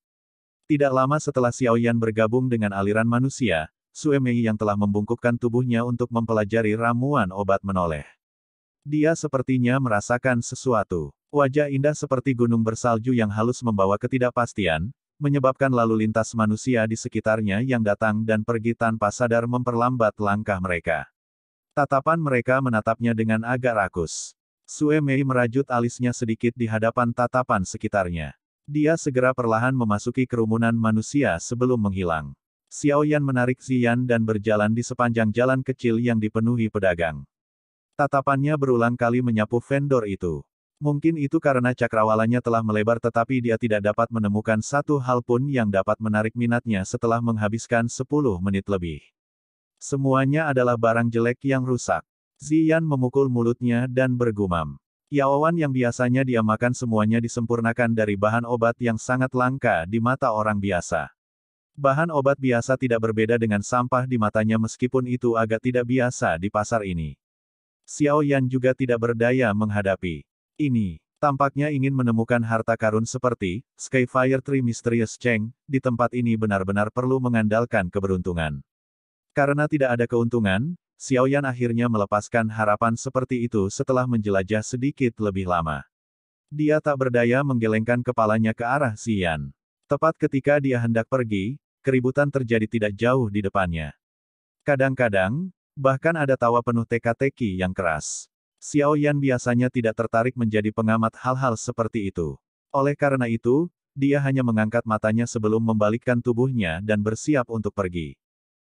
Tidak lama setelah Xiao Yan bergabung dengan aliran manusia, Sue Mei yang telah membungkukkan tubuhnya untuk mempelajari ramuan obat menoleh. Dia sepertinya merasakan sesuatu. Wajah indah seperti gunung bersalju yang halus membawa ketidakpastian, menyebabkan lalu lintas manusia di sekitarnya yang datang dan pergi tanpa sadar memperlambat langkah mereka. Tatapan mereka menatapnya dengan agak rakus. Sue Mei merajut alisnya sedikit di hadapan tatapan sekitarnya. Dia segera perlahan memasuki kerumunan manusia sebelum menghilang. Xiao Yan menarik Xian dan berjalan di sepanjang jalan kecil yang dipenuhi pedagang. Tatapannya berulang kali menyapu vendor itu. Mungkin itu karena cakrawalanya telah melebar tetapi dia tidak dapat menemukan satu hal pun yang dapat menarik minatnya setelah menghabiskan 10 menit lebih. Semuanya adalah barang jelek yang rusak. Ziyan memukul mulutnya dan bergumam. Yawawan yang biasanya dia makan semuanya disempurnakan dari bahan obat yang sangat langka di mata orang biasa. Bahan obat biasa tidak berbeda dengan sampah di matanya meskipun itu agak tidak biasa di pasar ini. Xiao Yan juga tidak berdaya menghadapi ini. Tampaknya ingin menemukan harta karun seperti Skyfire Tree Mysterious Cheng, di tempat ini benar-benar perlu mengandalkan keberuntungan. Karena tidak ada keuntungan, Xiaoyan akhirnya melepaskan harapan seperti itu setelah menjelajah sedikit lebih lama. Dia tak berdaya menggelengkan kepalanya ke arah Xian. Tepat ketika dia hendak pergi, keributan terjadi tidak jauh di depannya. Kadang-kadang, bahkan ada tawa penuh teka-teki yang keras. Xiao Yan biasanya tidak tertarik menjadi pengamat hal-hal seperti itu. Oleh karena itu, dia hanya mengangkat matanya sebelum membalikkan tubuhnya dan bersiap untuk pergi.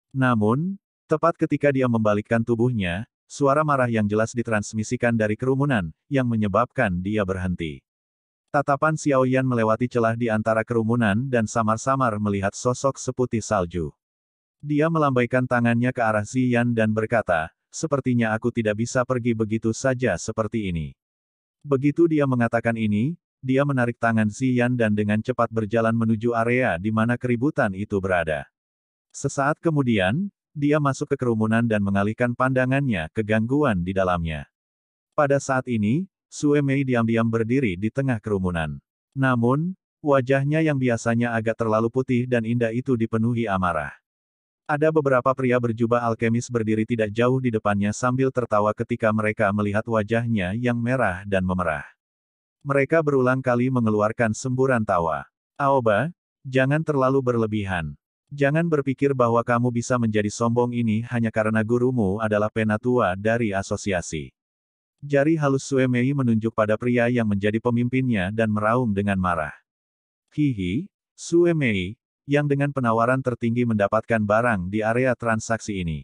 Namun, tepat ketika dia membalikkan tubuhnya, suara marah yang jelas ditransmisikan dari kerumunan, yang menyebabkan dia berhenti. Tatapan Xiao Yan melewati celah di antara kerumunan dan samar-samar melihat sosok seputih salju. Dia melambaikan tangannya ke arah Ziyan dan berkata, sepertinya aku tidak bisa pergi begitu saja seperti ini. Begitu dia mengatakan ini, dia menarik tangan Ziyan dan dengan cepat berjalan menuju area di mana keributan itu berada. Sesaat kemudian, dia masuk ke kerumunan dan mengalihkan pandangannya ke gangguan di dalamnya. Pada saat ini, Sue Mei diam-diam berdiri di tengah kerumunan. Namun, wajahnya yang biasanya agak terlalu putih dan indah itu dipenuhi amarah. Ada beberapa pria berjubah alkemis berdiri tidak jauh di depannya sambil tertawa ketika mereka melihat wajahnya yang merah dan memerah. Mereka berulang kali mengeluarkan semburan tawa. Aoba, jangan terlalu berlebihan. Jangan berpikir bahwa kamu bisa menjadi sombong ini hanya karena gurumu adalah penatua dari asosiasi. Jari halus Suemei menunjuk pada pria yang menjadi pemimpinnya dan meraung dengan marah. Hihi, Suemei, yang dengan penawaran tertinggi mendapatkan barang di area transaksi ini.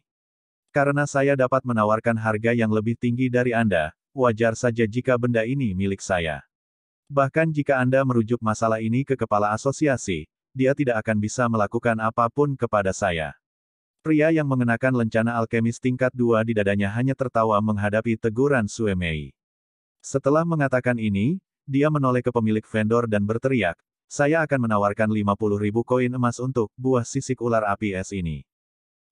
Karena saya dapat menawarkan harga yang lebih tinggi dari Anda, wajar saja jika benda ini milik saya. Bahkan jika Anda merujuk masalah ini ke kepala asosiasi, dia tidak akan bisa melakukan apapun kepada saya. Pria yang mengenakan lencana alkemis tingkat dua di dadanya hanya tertawa menghadapi teguran Suemei. Setelah mengatakan ini, dia menoleh ke pemilik vendor dan berteriak, saya akan menawarkan 50 ribu koin emas untuk buah sisik ular api es ini.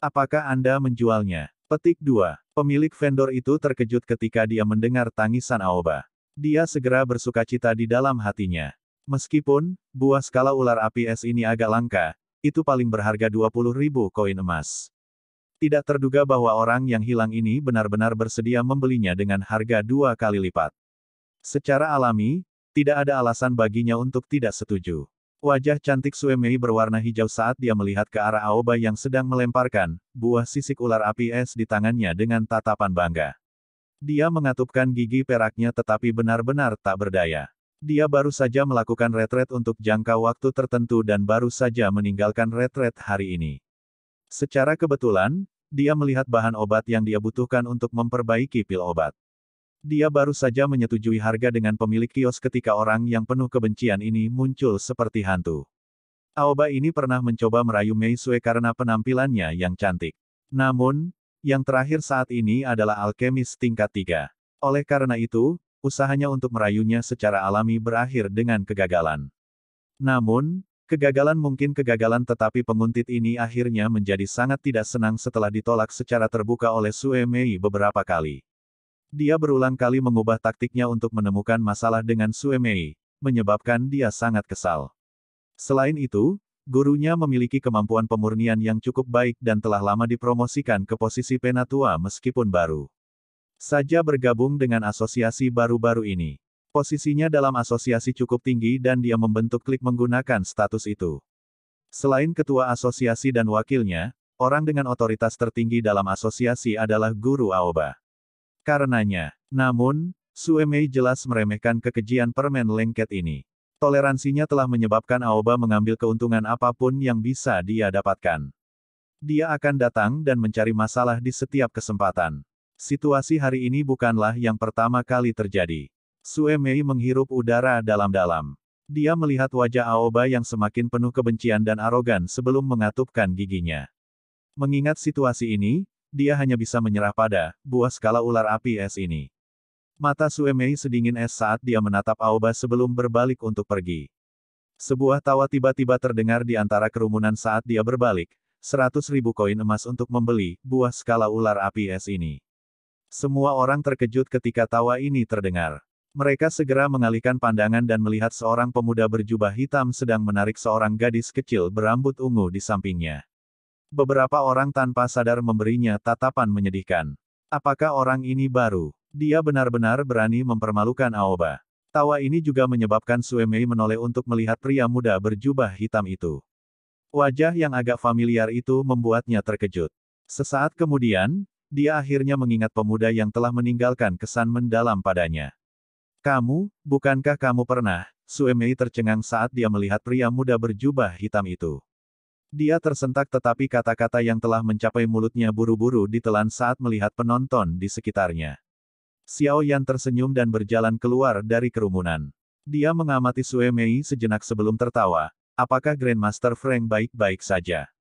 Apakah Anda menjualnya? Petik 2. Pemilik vendor itu terkejut ketika dia mendengar tangisan Aoba. Dia segera bersuka cita di dalam hatinya. Meskipun, buah skala ular api es ini agak langka, itu paling berharga 20 ribu koin emas. Tidak terduga bahwa orang yang hilang ini benar-benar bersedia membelinya dengan harga dua kali lipat. Secara alami, tidak ada alasan baginya untuk tidak setuju. Wajah cantik Suemei berwarna hijau saat dia melihat ke arah Aoba yang sedang melemparkan buah sisik ular api es di tangannya dengan tatapan bangga. Dia mengatupkan gigi peraknya tetapi benar-benar tak berdaya. Dia baru saja melakukan retret untuk jangka waktu tertentu dan baru saja meninggalkan retret hari ini. Secara kebetulan, dia melihat bahan obat yang dia butuhkan untuk memperbaiki pil obat. Dia baru saja menyetujui harga dengan pemilik kios ketika orang yang penuh kebencian ini muncul seperti hantu. Aoba ini pernah mencoba merayu Mei Sue karena penampilannya yang cantik. Namun, yang terakhir saat ini adalah alkemis tingkat 3. Oleh karena itu, usahanya untuk merayunya secara alami berakhir dengan kegagalan. Namun, kegagalan mungkin kegagalan tetapi penguntit ini akhirnya menjadi sangat tidak senang setelah ditolak secara terbuka oleh Sue Mei beberapa kali. Dia berulang kali mengubah taktiknya untuk menemukan masalah dengan Suemei, menyebabkan dia sangat kesal. Selain itu, gurunya memiliki kemampuan pemurnian yang cukup baik dan telah lama dipromosikan ke posisi penatua meskipun baru saja bergabung dengan asosiasi baru-baru ini. Posisinya dalam asosiasi cukup tinggi dan dia membentuk klik menggunakan status itu. Selain ketua asosiasi dan wakilnya, orang dengan otoritas tertinggi dalam asosiasi adalah guru Aoba. Karenanya, namun, Mei jelas meremehkan kekejian permen lengket ini. Toleransinya telah menyebabkan Aoba mengambil keuntungan apapun yang bisa dia dapatkan. Dia akan datang dan mencari masalah di setiap kesempatan. Situasi hari ini bukanlah yang pertama kali terjadi. Mei menghirup udara dalam-dalam. Dia melihat wajah Aoba yang semakin penuh kebencian dan arogan sebelum mengatupkan giginya. Mengingat situasi ini, dia hanya bisa menyerah pada buah skala ular api es ini. Mata Suemei sedingin es saat dia menatap Aoba sebelum berbalik untuk pergi. Sebuah tawa tiba-tiba terdengar di antara kerumunan saat dia berbalik, seratus ribu koin emas untuk membeli buah skala ular api es ini. Semua orang terkejut ketika tawa ini terdengar. Mereka segera mengalihkan pandangan dan melihat seorang pemuda berjubah hitam sedang menarik seorang gadis kecil berambut ungu di sampingnya. Beberapa orang tanpa sadar memberinya tatapan menyedihkan. Apakah orang ini baru? Dia benar-benar berani mempermalukan Aoba. Tawa ini juga menyebabkan Suemei menoleh untuk melihat pria muda berjubah hitam itu. Wajah yang agak familiar itu membuatnya terkejut. Sesaat kemudian, dia akhirnya mengingat pemuda yang telah meninggalkan kesan mendalam padanya. Kamu, bukankah kamu pernah? Suemei tercengang saat dia melihat pria muda berjubah hitam itu. Dia tersentak tetapi kata-kata yang telah mencapai mulutnya buru-buru ditelan saat melihat penonton di sekitarnya. Xiao Yan tersenyum dan berjalan keluar dari kerumunan. Dia mengamati Sue Mei sejenak sebelum tertawa. Apakah Grandmaster Frank baik-baik saja?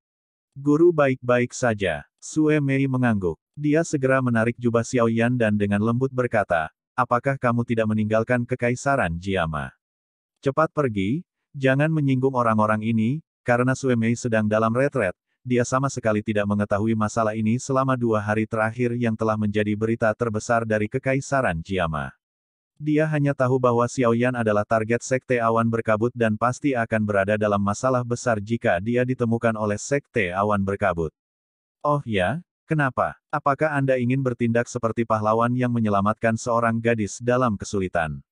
Guru baik-baik saja. Sue Mei mengangguk. Dia segera menarik jubah Xiao Yan dan dengan lembut berkata, Apakah kamu tidak meninggalkan kekaisaran Jiama? Cepat pergi, jangan menyinggung orang-orang ini, karena Mei sedang dalam retret, dia sama sekali tidak mengetahui masalah ini selama dua hari terakhir yang telah menjadi berita terbesar dari Kekaisaran Jiama. Dia hanya tahu bahwa Xiao Yan adalah target Sekte Awan Berkabut dan pasti akan berada dalam masalah besar jika dia ditemukan oleh Sekte Awan Berkabut. Oh ya? Kenapa? Apakah Anda ingin bertindak seperti pahlawan yang menyelamatkan seorang gadis dalam kesulitan?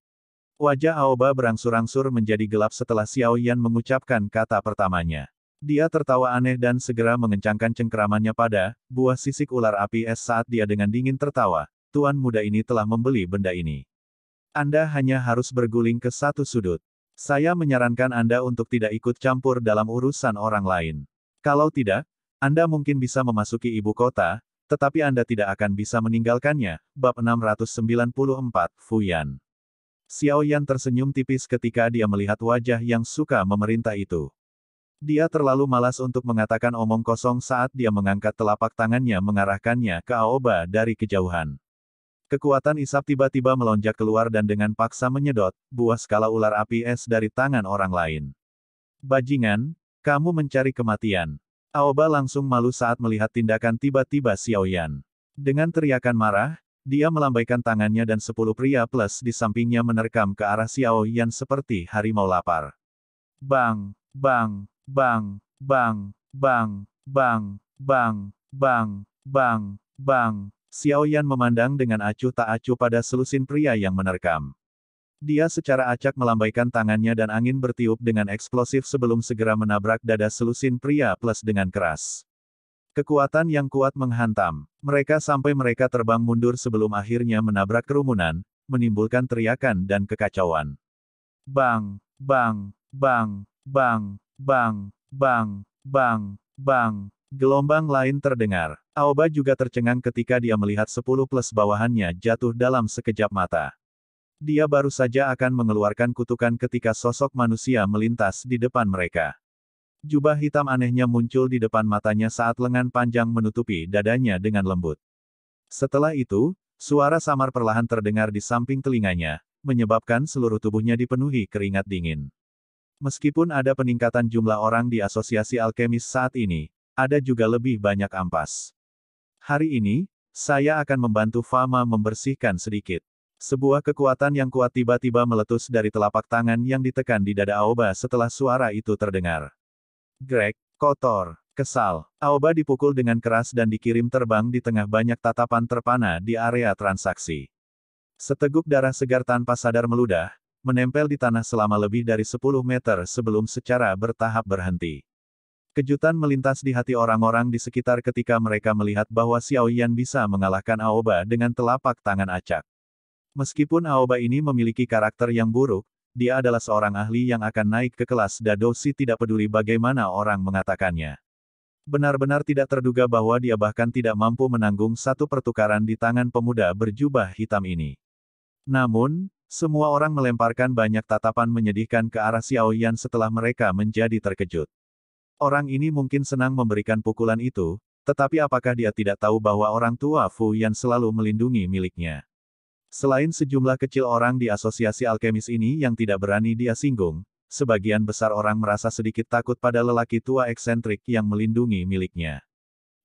Wajah Aoba berangsur-angsur menjadi gelap setelah Xiao Yan mengucapkan kata pertamanya. Dia tertawa aneh dan segera mengencangkan cengkeramannya pada buah sisik ular api es saat dia dengan dingin tertawa. Tuan muda ini telah membeli benda ini. Anda hanya harus berguling ke satu sudut. Saya menyarankan Anda untuk tidak ikut campur dalam urusan orang lain. Kalau tidak, Anda mungkin bisa memasuki ibu kota, tetapi Anda tidak akan bisa meninggalkannya. Bab 694, Fuyan. Xiao Yan tersenyum tipis ketika dia melihat wajah yang suka memerintah itu. Dia terlalu malas untuk mengatakan omong kosong saat dia mengangkat telapak tangannya mengarahkannya ke Aoba dari kejauhan. Kekuatan isap tiba-tiba melonjak keluar dan dengan paksa menyedot, buah skala ular api es dari tangan orang lain. Bajingan, kamu mencari kematian. Aoba langsung malu saat melihat tindakan tiba-tiba Xiao Yan. Dengan teriakan marah, dia melambaikan tangannya dan sepuluh pria plus di sampingnya menerkam ke arah Xiao Yan seperti harimau lapar. Bang, bang, bang, bang, bang, bang, bang, bang, bang, bang. Xiao Yan memandang dengan acuh tak acuh pada selusin pria yang menerkam. Dia secara acak melambaikan tangannya dan angin bertiup dengan eksplosif sebelum segera menabrak dada selusin pria plus dengan keras. Kekuatan yang kuat menghantam mereka sampai mereka terbang mundur sebelum akhirnya menabrak kerumunan, menimbulkan teriakan dan kekacauan. Bang, bang, bang, bang, bang, bang, bang, bang. Gelombang lain terdengar. Aoba juga tercengang ketika dia melihat 10 plus bawahannya jatuh dalam sekejap mata. Dia baru saja akan mengeluarkan kutukan ketika sosok manusia melintas di depan mereka. Jubah hitam anehnya muncul di depan matanya saat lengan panjang menutupi dadanya dengan lembut. Setelah itu, suara samar perlahan terdengar di samping telinganya, menyebabkan seluruh tubuhnya dipenuhi keringat dingin. Meskipun ada peningkatan jumlah orang di Asosiasi Alkemis saat ini, ada juga lebih banyak ampas. Hari ini, saya akan membantu Fama membersihkan sedikit. Sebuah kekuatan yang kuat tiba-tiba meletus dari telapak tangan yang ditekan di dada Aoba setelah suara itu terdengar. Greg, kotor, kesal. Aoba dipukul dengan keras dan dikirim terbang di tengah banyak tatapan terpana di area transaksi. Seteguk darah segar tanpa sadar meludah, menempel di tanah selama lebih dari 10 meter sebelum secara bertahap berhenti. Kejutan melintas di hati orang-orang di sekitar ketika mereka melihat bahwa Xiao Yan bisa mengalahkan Aoba dengan telapak tangan acak. Meskipun Aoba ini memiliki karakter yang buruk, dia adalah seorang ahli yang akan naik ke kelas Dadoshi tidak peduli bagaimana orang mengatakannya. Benar-benar tidak terduga bahwa dia bahkan tidak mampu menanggung satu pertukaran di tangan pemuda berjubah hitam ini. Namun, semua orang melemparkan banyak tatapan menyedihkan ke arah Xiao Yan setelah mereka menjadi terkejut. Orang ini mungkin senang memberikan pukulan itu, tetapi apakah dia tidak tahu bahwa orang tua Fu Yan selalu melindungi miliknya? Selain sejumlah kecil orang di asosiasi alkemis ini yang tidak berani dia singgung, sebagian besar orang merasa sedikit takut pada lelaki tua eksentrik yang melindungi miliknya.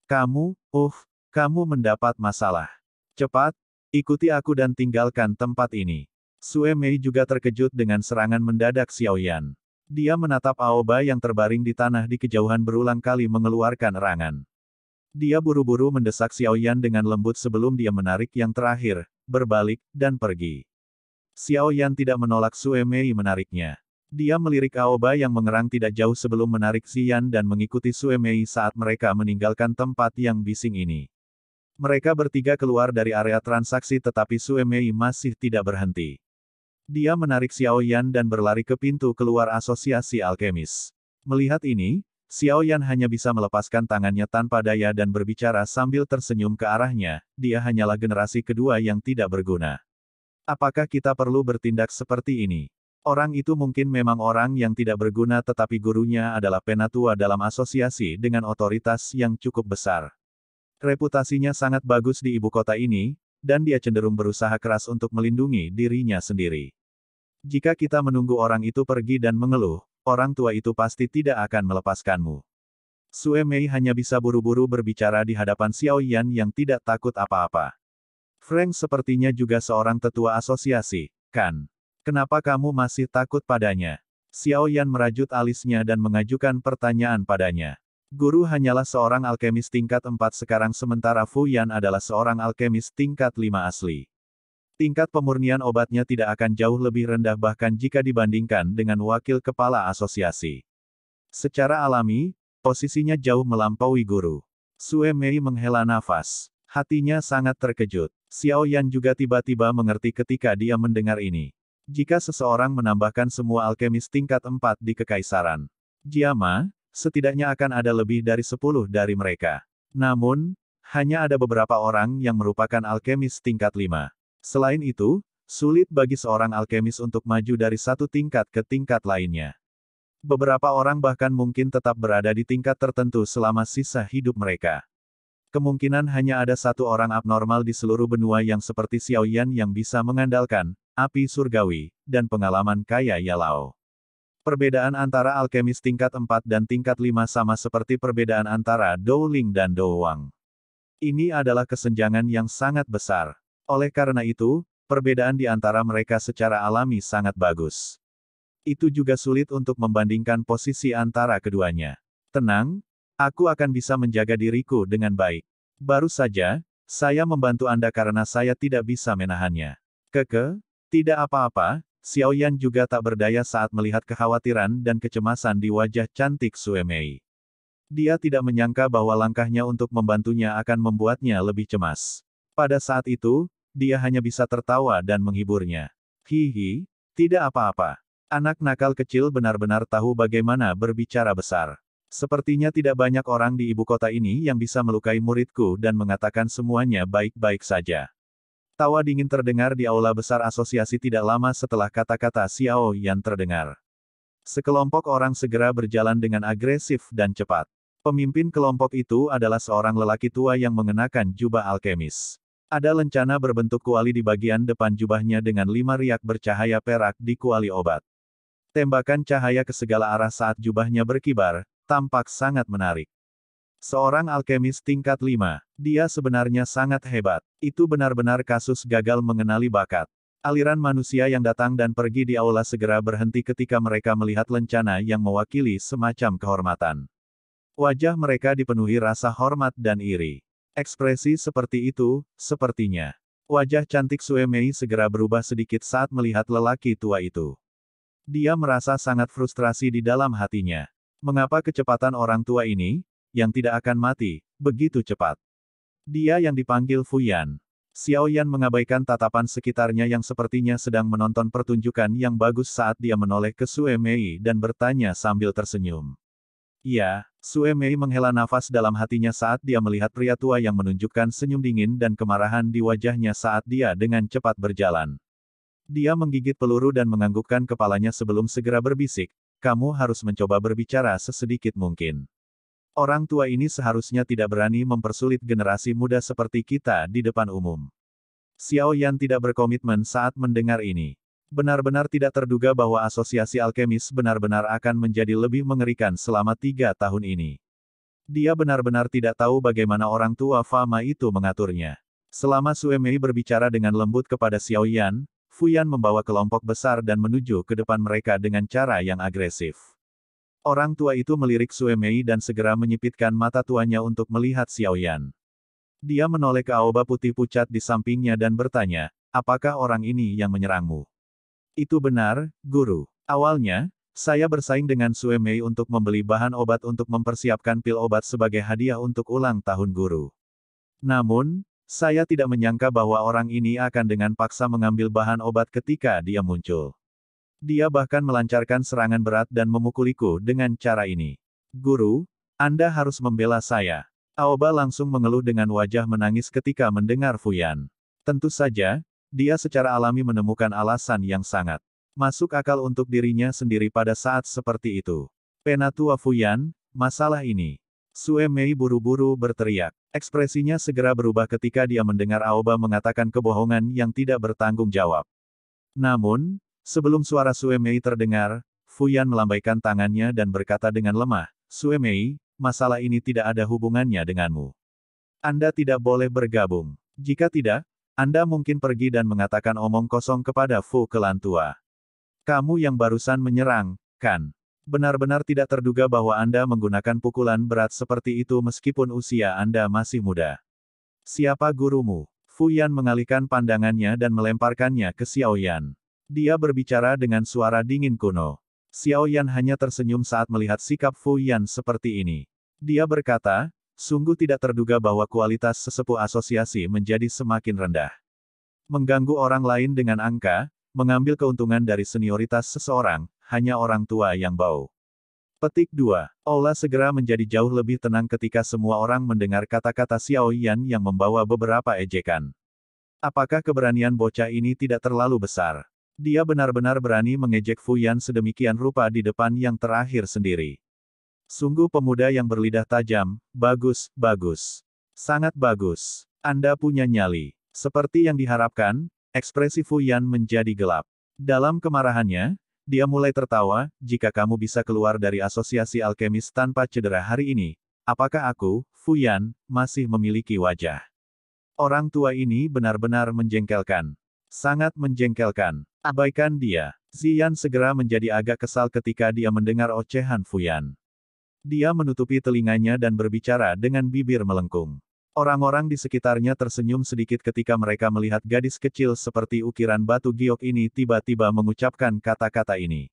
Kamu, uh, kamu mendapat masalah. Cepat, ikuti aku dan tinggalkan tempat ini. Sue Mei juga terkejut dengan serangan mendadak Xiao Yan. Dia menatap Aoba yang terbaring di tanah di kejauhan berulang kali mengeluarkan erangan. Dia buru-buru mendesak Xiao Yan dengan lembut sebelum dia menarik yang terakhir, berbalik, dan pergi. Xiao Yan tidak menolak Sue Mei menariknya. Dia melirik Aoba yang mengerang tidak jauh sebelum menarik Xian dan mengikuti Sue Mei saat mereka meninggalkan tempat yang bising ini. Mereka bertiga keluar dari area transaksi tetapi Sue Mei masih tidak berhenti. Dia menarik Xiao Yan dan berlari ke pintu keluar asosiasi alkemis. Melihat ini, Xiao Yan hanya bisa melepaskan tangannya tanpa daya dan berbicara sambil tersenyum ke arahnya, dia hanyalah generasi kedua yang tidak berguna. Apakah kita perlu bertindak seperti ini? Orang itu mungkin memang orang yang tidak berguna tetapi gurunya adalah penatua dalam asosiasi dengan otoritas yang cukup besar. Reputasinya sangat bagus di ibu kota ini, dan dia cenderung berusaha keras untuk melindungi dirinya sendiri. Jika kita menunggu orang itu pergi dan mengeluh, orang tua itu pasti tidak akan melepaskanmu. Sue Mei hanya bisa buru-buru berbicara di hadapan Xiao Yan yang tidak takut apa-apa. Frank sepertinya juga seorang tetua asosiasi, kan? Kenapa kamu masih takut padanya? Xiao Yan merajut alisnya dan mengajukan pertanyaan padanya. Guru hanyalah seorang alkemis tingkat 4 sekarang sementara Fu Yan adalah seorang alkemis tingkat 5 asli. Tingkat pemurnian obatnya tidak akan jauh lebih rendah bahkan jika dibandingkan dengan wakil kepala asosiasi. Secara alami, posisinya jauh melampaui guru. Sue Mei menghela nafas. Hatinya sangat terkejut. Xiao Yan juga tiba-tiba mengerti ketika dia mendengar ini. Jika seseorang menambahkan semua alkemis tingkat 4 di kekaisaran, Jiama, setidaknya akan ada lebih dari 10 dari mereka. Namun, hanya ada beberapa orang yang merupakan alkemis tingkat 5. Selain itu, sulit bagi seorang alkemis untuk maju dari satu tingkat ke tingkat lainnya. Beberapa orang bahkan mungkin tetap berada di tingkat tertentu selama sisa hidup mereka. Kemungkinan hanya ada satu orang abnormal di seluruh benua yang seperti Xiao Yan yang bisa mengandalkan api surgawi dan pengalaman kaya Yalao. Perbedaan antara alkemis tingkat 4 dan tingkat 5 sama seperti perbedaan antara Dou Ling dan Dou Wang. Ini adalah kesenjangan yang sangat besar. Oleh karena itu, perbedaan di antara mereka secara alami sangat bagus. Itu juga sulit untuk membandingkan posisi antara keduanya. Tenang, aku akan bisa menjaga diriku dengan baik. Baru saja, saya membantu Anda karena saya tidak bisa menahannya. Keke, tidak apa-apa, xiao yan juga tak berdaya saat melihat kekhawatiran dan kecemasan di wajah cantik Suemei. Dia tidak menyangka bahwa langkahnya untuk membantunya akan membuatnya lebih cemas. Pada saat itu, dia hanya bisa tertawa dan menghiburnya. Hihi, tidak apa-apa. Anak nakal kecil benar-benar tahu bagaimana berbicara besar. Sepertinya tidak banyak orang di ibu kota ini yang bisa melukai muridku dan mengatakan semuanya baik-baik saja. Tawa dingin terdengar di aula besar asosiasi tidak lama setelah kata-kata Xiao yang terdengar. Sekelompok orang segera berjalan dengan agresif dan cepat. Pemimpin kelompok itu adalah seorang lelaki tua yang mengenakan jubah alkemis. Ada lencana berbentuk kuali di bagian depan jubahnya dengan lima riak bercahaya perak di kuali obat. Tembakan cahaya ke segala arah saat jubahnya berkibar, tampak sangat menarik. Seorang alkemis tingkat lima, dia sebenarnya sangat hebat. Itu benar-benar kasus gagal mengenali bakat. Aliran manusia yang datang dan pergi di aula segera berhenti ketika mereka melihat lencana yang mewakili semacam kehormatan. Wajah mereka dipenuhi rasa hormat dan iri. Ekspresi seperti itu, sepertinya. Wajah cantik Sue segera berubah sedikit saat melihat lelaki tua itu. Dia merasa sangat frustrasi di dalam hatinya. Mengapa kecepatan orang tua ini, yang tidak akan mati, begitu cepat? Dia yang dipanggil Fuyan. Xiao Yan mengabaikan tatapan sekitarnya yang sepertinya sedang menonton pertunjukan yang bagus saat dia menoleh ke Sue dan bertanya sambil tersenyum. Iya, Sue Mei menghela nafas dalam hatinya saat dia melihat pria tua yang menunjukkan senyum dingin dan kemarahan di wajahnya saat dia dengan cepat berjalan. Dia menggigit peluru dan menganggukkan kepalanya sebelum segera berbisik, kamu harus mencoba berbicara sesedikit mungkin. Orang tua ini seharusnya tidak berani mempersulit generasi muda seperti kita di depan umum. Xiao Yan tidak berkomitmen saat mendengar ini. Benar-benar tidak terduga bahwa asosiasi alkemis benar-benar akan menjadi lebih mengerikan selama tiga tahun ini. Dia benar-benar tidak tahu bagaimana orang tua Fama itu mengaturnya. Selama Sue Mei berbicara dengan lembut kepada Xiao Yan, Fuyan membawa kelompok besar dan menuju ke depan mereka dengan cara yang agresif. Orang tua itu melirik Sue Mei dan segera menyipitkan mata tuanya untuk melihat Xiao Yan. Dia menoleh ke Aoba putih pucat di sampingnya dan bertanya, apakah orang ini yang menyerangmu? Itu benar, Guru. Awalnya, saya bersaing dengan Sue Mei untuk membeli bahan obat untuk mempersiapkan pil obat sebagai hadiah untuk ulang tahun guru. Namun, saya tidak menyangka bahwa orang ini akan dengan paksa mengambil bahan obat ketika dia muncul. Dia bahkan melancarkan serangan berat dan memukuliku dengan cara ini. Guru, Anda harus membela saya. Aoba langsung mengeluh dengan wajah menangis ketika mendengar Fuyan. Tentu saja, dia secara alami menemukan alasan yang sangat masuk akal untuk dirinya sendiri pada saat seperti itu. Penatua Fuyan, masalah ini. Sue Mei buru-buru berteriak. Ekspresinya segera berubah ketika dia mendengar Aoba mengatakan kebohongan yang tidak bertanggung jawab. Namun, sebelum suara Sue Mei terdengar, Fuyan melambaikan tangannya dan berkata dengan lemah, Sue Mei, masalah ini tidak ada hubungannya denganmu. Anda tidak boleh bergabung. Jika tidak, anda mungkin pergi dan mengatakan omong kosong kepada Fu Kelantua. Kamu yang barusan menyerang, kan? Benar-benar tidak terduga bahwa Anda menggunakan pukulan berat seperti itu meskipun usia Anda masih muda. Siapa gurumu? Fu Yan mengalihkan pandangannya dan melemparkannya ke Xiao Yan. Dia berbicara dengan suara dingin kuno. Xiao Yan hanya tersenyum saat melihat sikap Fu Yan seperti ini. Dia berkata, Sungguh tidak terduga bahwa kualitas sesepuh asosiasi menjadi semakin rendah. Mengganggu orang lain dengan angka, mengambil keuntungan dari senioritas seseorang, hanya orang tua yang bau. Petik 2. Ola segera menjadi jauh lebih tenang ketika semua orang mendengar kata-kata Xiao Yan yang membawa beberapa ejekan. Apakah keberanian bocah ini tidak terlalu besar? Dia benar-benar berani mengejek Fu Yan sedemikian rupa di depan yang terakhir sendiri. Sungguh pemuda yang berlidah tajam, bagus, bagus. Sangat bagus. Anda punya nyali. Seperti yang diharapkan, ekspresi Fu Yan menjadi gelap. Dalam kemarahannya, dia mulai tertawa, jika kamu bisa keluar dari asosiasi alkemis tanpa cedera hari ini, apakah aku, Fu Yan, masih memiliki wajah? Orang tua ini benar-benar menjengkelkan. Sangat menjengkelkan. Abaikan dia. Zian segera menjadi agak kesal ketika dia mendengar ocehan Fuyan. Dia menutupi telinganya dan berbicara dengan bibir melengkung. Orang-orang di sekitarnya tersenyum sedikit ketika mereka melihat gadis kecil seperti ukiran batu giok ini tiba-tiba mengucapkan kata-kata ini.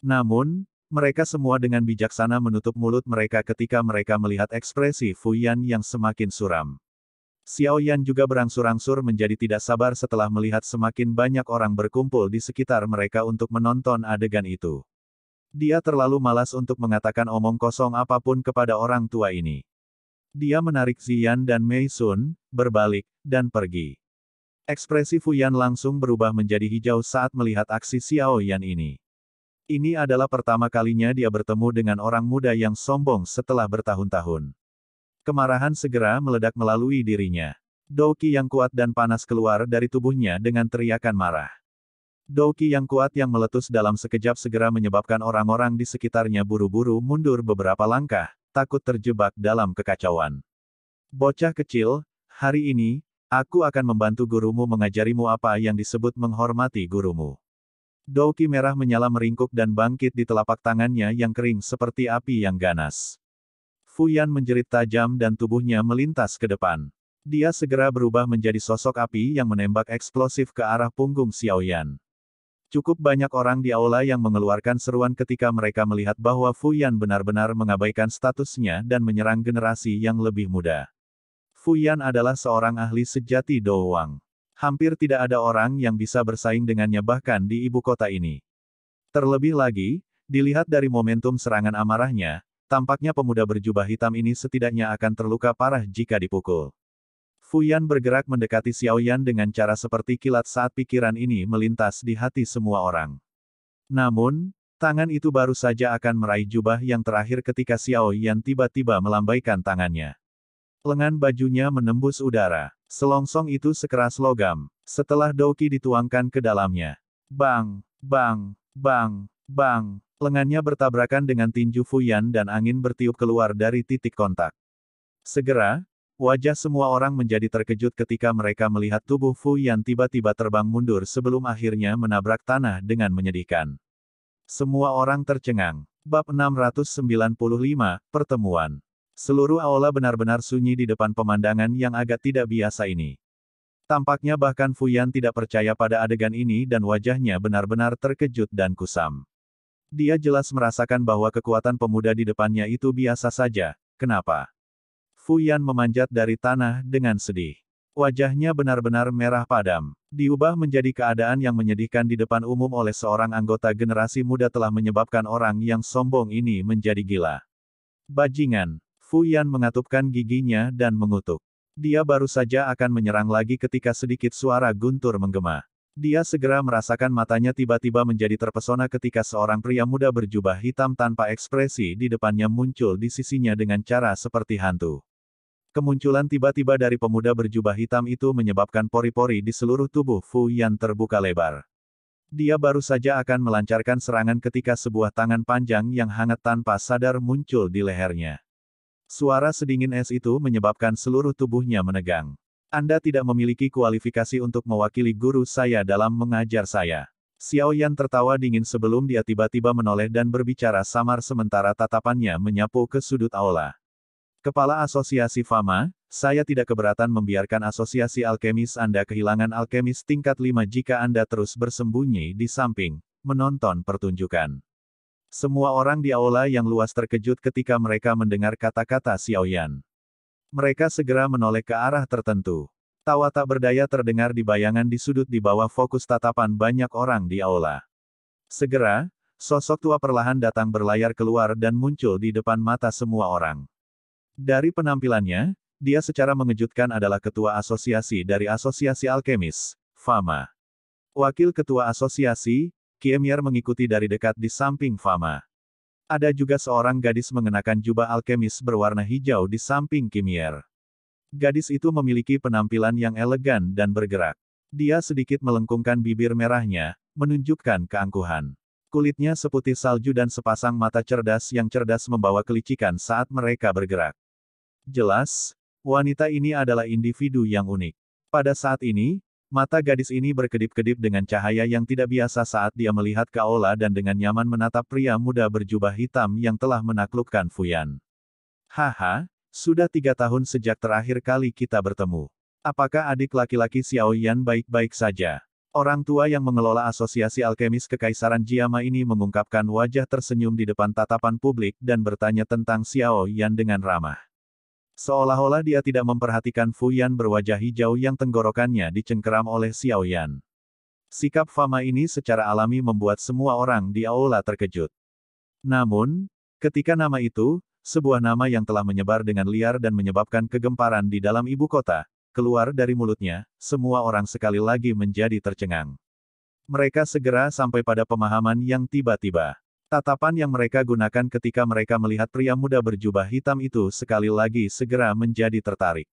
Namun, mereka semua dengan bijaksana menutup mulut mereka ketika mereka melihat ekspresi Fu Yan yang semakin suram. Xiao Yan juga berangsur-angsur menjadi tidak sabar setelah melihat semakin banyak orang berkumpul di sekitar mereka untuk menonton adegan itu. Dia terlalu malas untuk mengatakan omong kosong apapun kepada orang tua ini. Dia menarik Ziyan dan Mei Sun, berbalik, dan pergi. Ekspresi Fuyan langsung berubah menjadi hijau saat melihat aksi Xiao Yan ini. Ini adalah pertama kalinya dia bertemu dengan orang muda yang sombong setelah bertahun-tahun. Kemarahan segera meledak melalui dirinya. Doki yang kuat dan panas keluar dari tubuhnya dengan teriakan marah. Douki yang kuat yang meletus dalam sekejap segera menyebabkan orang-orang di sekitarnya buru-buru mundur beberapa langkah, takut terjebak dalam kekacauan. Bocah kecil, hari ini, aku akan membantu gurumu mengajarimu apa yang disebut menghormati gurumu. Douki merah menyala meringkuk dan bangkit di telapak tangannya yang kering seperti api yang ganas. Fuyan menjerit tajam dan tubuhnya melintas ke depan. Dia segera berubah menjadi sosok api yang menembak eksplosif ke arah punggung Xiaoyan. Cukup banyak orang di aula yang mengeluarkan seruan ketika mereka melihat bahwa Fu Yan benar-benar mengabaikan statusnya dan menyerang generasi yang lebih muda. Fu Yan adalah seorang ahli sejati Douwang. Hampir tidak ada orang yang bisa bersaing dengannya bahkan di ibu kota ini. Terlebih lagi, dilihat dari momentum serangan amarahnya, tampaknya pemuda berjubah hitam ini setidaknya akan terluka parah jika dipukul. Fuyan bergerak mendekati Xiao Yan dengan cara seperti kilat saat pikiran ini melintas di hati semua orang. Namun, tangan itu baru saja akan meraih jubah yang terakhir ketika Xiao Yan tiba-tiba melambaikan tangannya. Lengan bajunya menembus udara. Selongsong itu sekeras logam. Setelah doki dituangkan ke dalamnya. Bang, bang, bang, bang. Lengannya bertabrakan dengan tinju Fuyan dan angin bertiup keluar dari titik kontak. Segera, Wajah semua orang menjadi terkejut ketika mereka melihat tubuh Fu Yan tiba-tiba terbang mundur sebelum akhirnya menabrak tanah dengan menyedihkan. Semua orang tercengang. Bab 695, Pertemuan. Seluruh aula benar-benar sunyi di depan pemandangan yang agak tidak biasa ini. Tampaknya bahkan Fu Yan tidak percaya pada adegan ini dan wajahnya benar-benar terkejut dan kusam. Dia jelas merasakan bahwa kekuatan pemuda di depannya itu biasa saja. Kenapa? Fuyan memanjat dari tanah dengan sedih. Wajahnya benar-benar merah padam. Diubah menjadi keadaan yang menyedihkan di depan umum oleh seorang anggota generasi muda telah menyebabkan orang yang sombong ini menjadi gila. Bajingan. Fuyan mengatupkan giginya dan mengutuk. Dia baru saja akan menyerang lagi ketika sedikit suara guntur menggema. Dia segera merasakan matanya tiba-tiba menjadi terpesona ketika seorang pria muda berjubah hitam tanpa ekspresi di depannya muncul di sisinya dengan cara seperti hantu. Kemunculan tiba-tiba dari pemuda berjubah hitam itu menyebabkan pori-pori di seluruh tubuh Fu Yan terbuka lebar. Dia baru saja akan melancarkan serangan ketika sebuah tangan panjang yang hangat tanpa sadar muncul di lehernya. Suara sedingin es itu menyebabkan seluruh tubuhnya menegang. Anda tidak memiliki kualifikasi untuk mewakili guru saya dalam mengajar saya. Xiao Yan tertawa dingin sebelum dia tiba-tiba menoleh dan berbicara samar sementara tatapannya menyapu ke sudut aula. Kepala Asosiasi Fama, saya tidak keberatan membiarkan asosiasi alkemis Anda kehilangan alkemis tingkat 5 jika Anda terus bersembunyi di samping menonton pertunjukan. Semua orang di aula yang luas terkejut ketika mereka mendengar kata-kata Xiaoyan. Mereka segera menoleh ke arah tertentu. Tawa tak berdaya terdengar di bayangan di sudut di bawah fokus tatapan banyak orang di aula. Segera, sosok tua perlahan datang berlayar keluar dan muncul di depan mata semua orang. Dari penampilannya, dia secara mengejutkan adalah ketua asosiasi dari Asosiasi Alkemis, Fama. Wakil ketua asosiasi, Kiemier mengikuti dari dekat di samping Fama. Ada juga seorang gadis mengenakan jubah alkemis berwarna hijau di samping Kimier. Gadis itu memiliki penampilan yang elegan dan bergerak. Dia sedikit melengkungkan bibir merahnya, menunjukkan keangkuhan. Kulitnya seputih salju dan sepasang mata cerdas yang cerdas membawa kelicikan saat mereka bergerak. Jelas, wanita ini adalah individu yang unik. Pada saat ini, mata gadis ini berkedip-kedip dengan cahaya yang tidak biasa saat dia melihat Kaola dan dengan nyaman menatap pria muda berjubah hitam yang telah menaklukkan Fuyan. Haha, sudah tiga tahun sejak terakhir kali kita bertemu. Apakah adik laki-laki Xiao Yan baik-baik saja? Orang tua yang mengelola Asosiasi Alkemis Kekaisaran Jiama ini mengungkapkan wajah tersenyum di depan tatapan publik dan bertanya tentang Xiao Yan dengan ramah. Seolah-olah dia tidak memperhatikan Fu Yan berwajah hijau yang tenggorokannya dicengkeram oleh Xiao Yan. Sikap Fama ini secara alami membuat semua orang di aula terkejut. Namun, ketika nama itu, sebuah nama yang telah menyebar dengan liar dan menyebabkan kegemparan di dalam ibu kota, keluar dari mulutnya, semua orang sekali lagi menjadi tercengang. Mereka segera sampai pada pemahaman yang tiba-tiba. Tatapan yang mereka gunakan ketika mereka melihat pria muda berjubah hitam itu sekali lagi segera menjadi tertarik.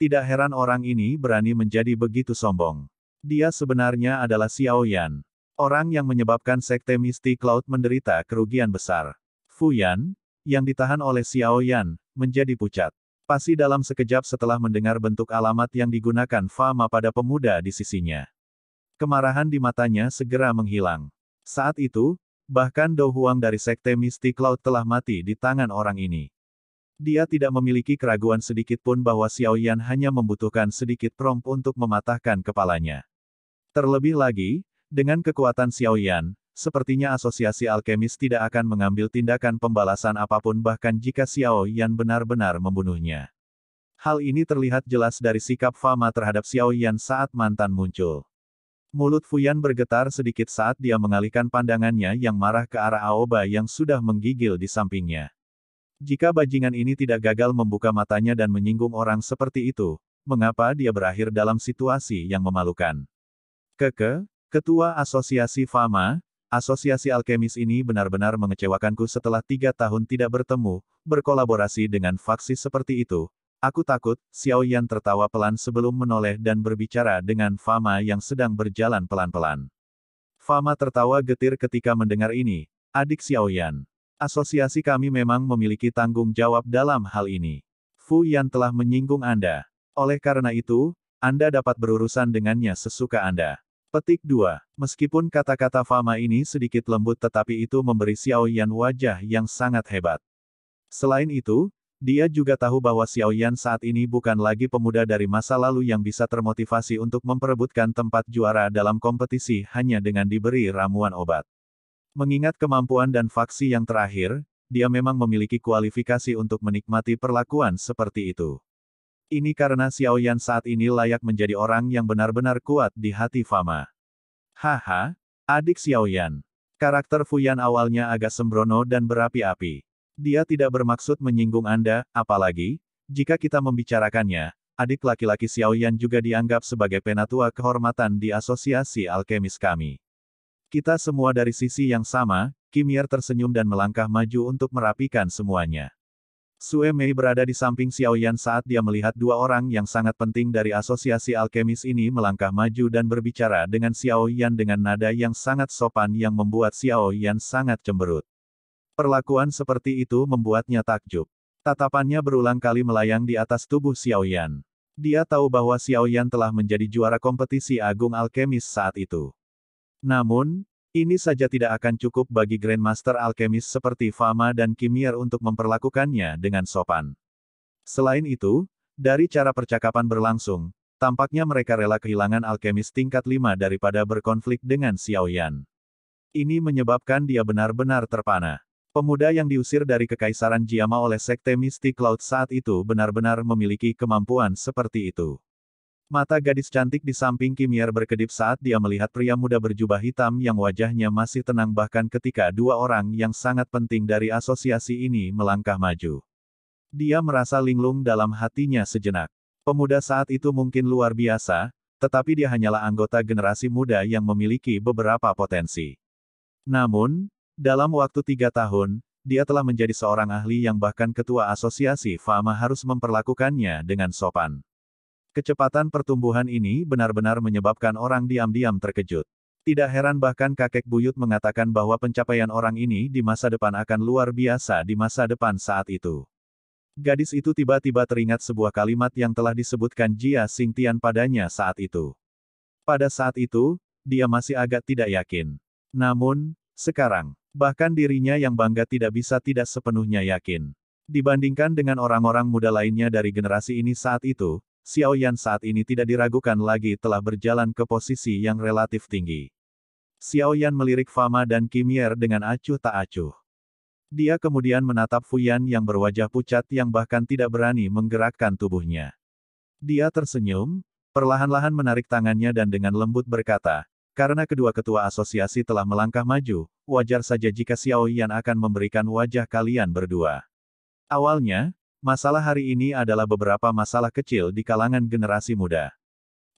Tidak heran orang ini berani menjadi begitu sombong. Dia sebenarnya adalah Xiao Yan. Orang yang menyebabkan Sekte Mistik Cloud menderita kerugian besar. Fu Yan, yang ditahan oleh Xiao Yan, menjadi pucat. Pasti dalam sekejap setelah mendengar bentuk alamat yang digunakan Fama pada pemuda di sisinya. Kemarahan di matanya segera menghilang. Saat itu, Bahkan Dou Huang dari Sekte Mistik Cloud telah mati di tangan orang ini. Dia tidak memiliki keraguan sedikit pun bahwa Xiao Yan hanya membutuhkan sedikit prompt untuk mematahkan kepalanya. Terlebih lagi, dengan kekuatan Xiao Yan, sepertinya asosiasi alkemis tidak akan mengambil tindakan pembalasan apapun bahkan jika Xiao Yan benar-benar membunuhnya. Hal ini terlihat jelas dari sikap Fama terhadap Xiao Yan saat mantan muncul. Mulut Fuyan bergetar sedikit saat dia mengalihkan pandangannya yang marah ke arah Aoba yang sudah menggigil di sampingnya. Jika bajingan ini tidak gagal membuka matanya dan menyinggung orang seperti itu, mengapa dia berakhir dalam situasi yang memalukan? Keke, Ketua Asosiasi Fama, Asosiasi Alkemis ini benar-benar mengecewakanku setelah tiga tahun tidak bertemu, berkolaborasi dengan faksi seperti itu, Aku takut, Xiao Yan tertawa pelan sebelum menoleh dan berbicara dengan Fama yang sedang berjalan pelan-pelan. Fama tertawa getir ketika mendengar ini. Adik Xiao Yan. Asosiasi kami memang memiliki tanggung jawab dalam hal ini. Fu Yan telah menyinggung Anda. Oleh karena itu, Anda dapat berurusan dengannya sesuka Anda. Petik 2. Meskipun kata-kata Fama ini sedikit lembut tetapi itu memberi Xiao Yan wajah yang sangat hebat. Selain itu, dia juga tahu bahwa Xiao Yan saat ini bukan lagi pemuda dari masa lalu yang bisa termotivasi untuk memperebutkan tempat juara dalam kompetisi hanya dengan diberi ramuan obat. Mengingat kemampuan dan faksi yang terakhir, dia memang memiliki kualifikasi untuk menikmati perlakuan seperti itu. Ini karena Xiao Yan saat ini layak menjadi orang yang benar-benar kuat di hati Fama. Haha, adik Xiao Yan. Karakter Fuyan awalnya agak sembrono dan berapi-api. Dia tidak bermaksud menyinggung Anda, apalagi, jika kita membicarakannya, adik laki-laki Xiao Yan juga dianggap sebagai penatua kehormatan di asosiasi alkemis kami. Kita semua dari sisi yang sama, Kim Yer tersenyum dan melangkah maju untuk merapikan semuanya. Sue Mei berada di samping Xiao Yan saat dia melihat dua orang yang sangat penting dari asosiasi alkemis ini melangkah maju dan berbicara dengan Xiao Yan dengan nada yang sangat sopan yang membuat Xiao Yan sangat cemberut. Perlakuan seperti itu membuatnya takjub. Tatapannya berulang kali melayang di atas tubuh Xiao Yan. Dia tahu bahwa Xiao Yan telah menjadi juara kompetisi agung alkemis saat itu. Namun, ini saja tidak akan cukup bagi Grandmaster Alkemis seperti Fama dan Kimier untuk memperlakukannya dengan sopan. Selain itu, dari cara percakapan berlangsung, tampaknya mereka rela kehilangan alkemis tingkat 5 daripada berkonflik dengan Xiao Yan. Ini menyebabkan dia benar-benar terpana. Pemuda yang diusir dari Kekaisaran Jiama oleh Sekte Mystic Cloud saat itu benar-benar memiliki kemampuan seperti itu. Mata gadis cantik di samping Kimier berkedip saat dia melihat pria muda berjubah hitam yang wajahnya masih tenang bahkan ketika dua orang yang sangat penting dari asosiasi ini melangkah maju. Dia merasa linglung dalam hatinya sejenak. Pemuda saat itu mungkin luar biasa, tetapi dia hanyalah anggota generasi muda yang memiliki beberapa potensi. Namun, dalam waktu tiga tahun, dia telah menjadi seorang ahli yang bahkan ketua asosiasi Fama harus memperlakukannya dengan sopan. Kecepatan pertumbuhan ini benar-benar menyebabkan orang diam-diam terkejut. Tidak heran bahkan kakek buyut mengatakan bahwa pencapaian orang ini di masa depan akan luar biasa di masa depan saat itu. Gadis itu tiba-tiba teringat sebuah kalimat yang telah disebutkan Jia Singtian padanya saat itu. Pada saat itu, dia masih agak tidak yakin. Namun, sekarang, Bahkan dirinya yang bangga tidak bisa tidak sepenuhnya yakin. Dibandingkan dengan orang-orang muda lainnya dari generasi ini saat itu, Xiao Yan saat ini tidak diragukan lagi telah berjalan ke posisi yang relatif tinggi. Xiao Yan melirik Fama dan Kim dengan acuh tak acuh. Dia kemudian menatap Fuyan yang berwajah pucat yang bahkan tidak berani menggerakkan tubuhnya. Dia tersenyum, perlahan-lahan menarik tangannya dan dengan lembut berkata, karena kedua ketua asosiasi telah melangkah maju, wajar saja jika Xiao Yan akan memberikan wajah kalian berdua. Awalnya, masalah hari ini adalah beberapa masalah kecil di kalangan generasi muda.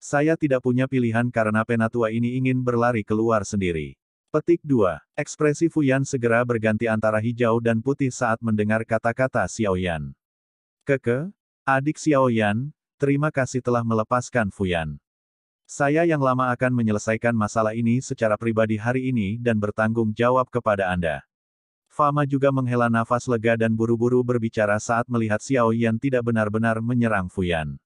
Saya tidak punya pilihan karena penatua ini ingin berlari keluar sendiri. Petik 2. Ekspresi Fu Yan segera berganti antara hijau dan putih saat mendengar kata-kata Xiao Yan. Keke, adik Xiao Yan, terima kasih telah melepaskan Fu Yan. Saya yang lama akan menyelesaikan masalah ini secara pribadi hari ini dan bertanggung jawab kepada Anda. Fama juga menghela nafas lega dan buru-buru berbicara saat melihat Xiao Yan tidak benar-benar menyerang Fuyan.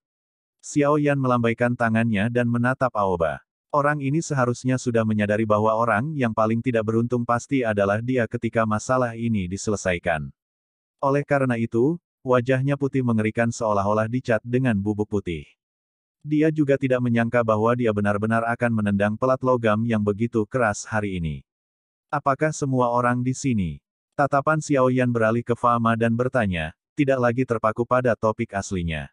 Xiao Yan melambaikan tangannya dan menatap Aoba. Orang ini seharusnya sudah menyadari bahwa orang yang paling tidak beruntung pasti adalah dia ketika masalah ini diselesaikan. Oleh karena itu, wajahnya putih mengerikan seolah-olah dicat dengan bubuk putih. Dia juga tidak menyangka bahwa dia benar-benar akan menendang pelat logam yang begitu keras hari ini. Apakah semua orang di sini? Tatapan Xiao Yan beralih ke Fama dan bertanya, tidak lagi terpaku pada topik aslinya.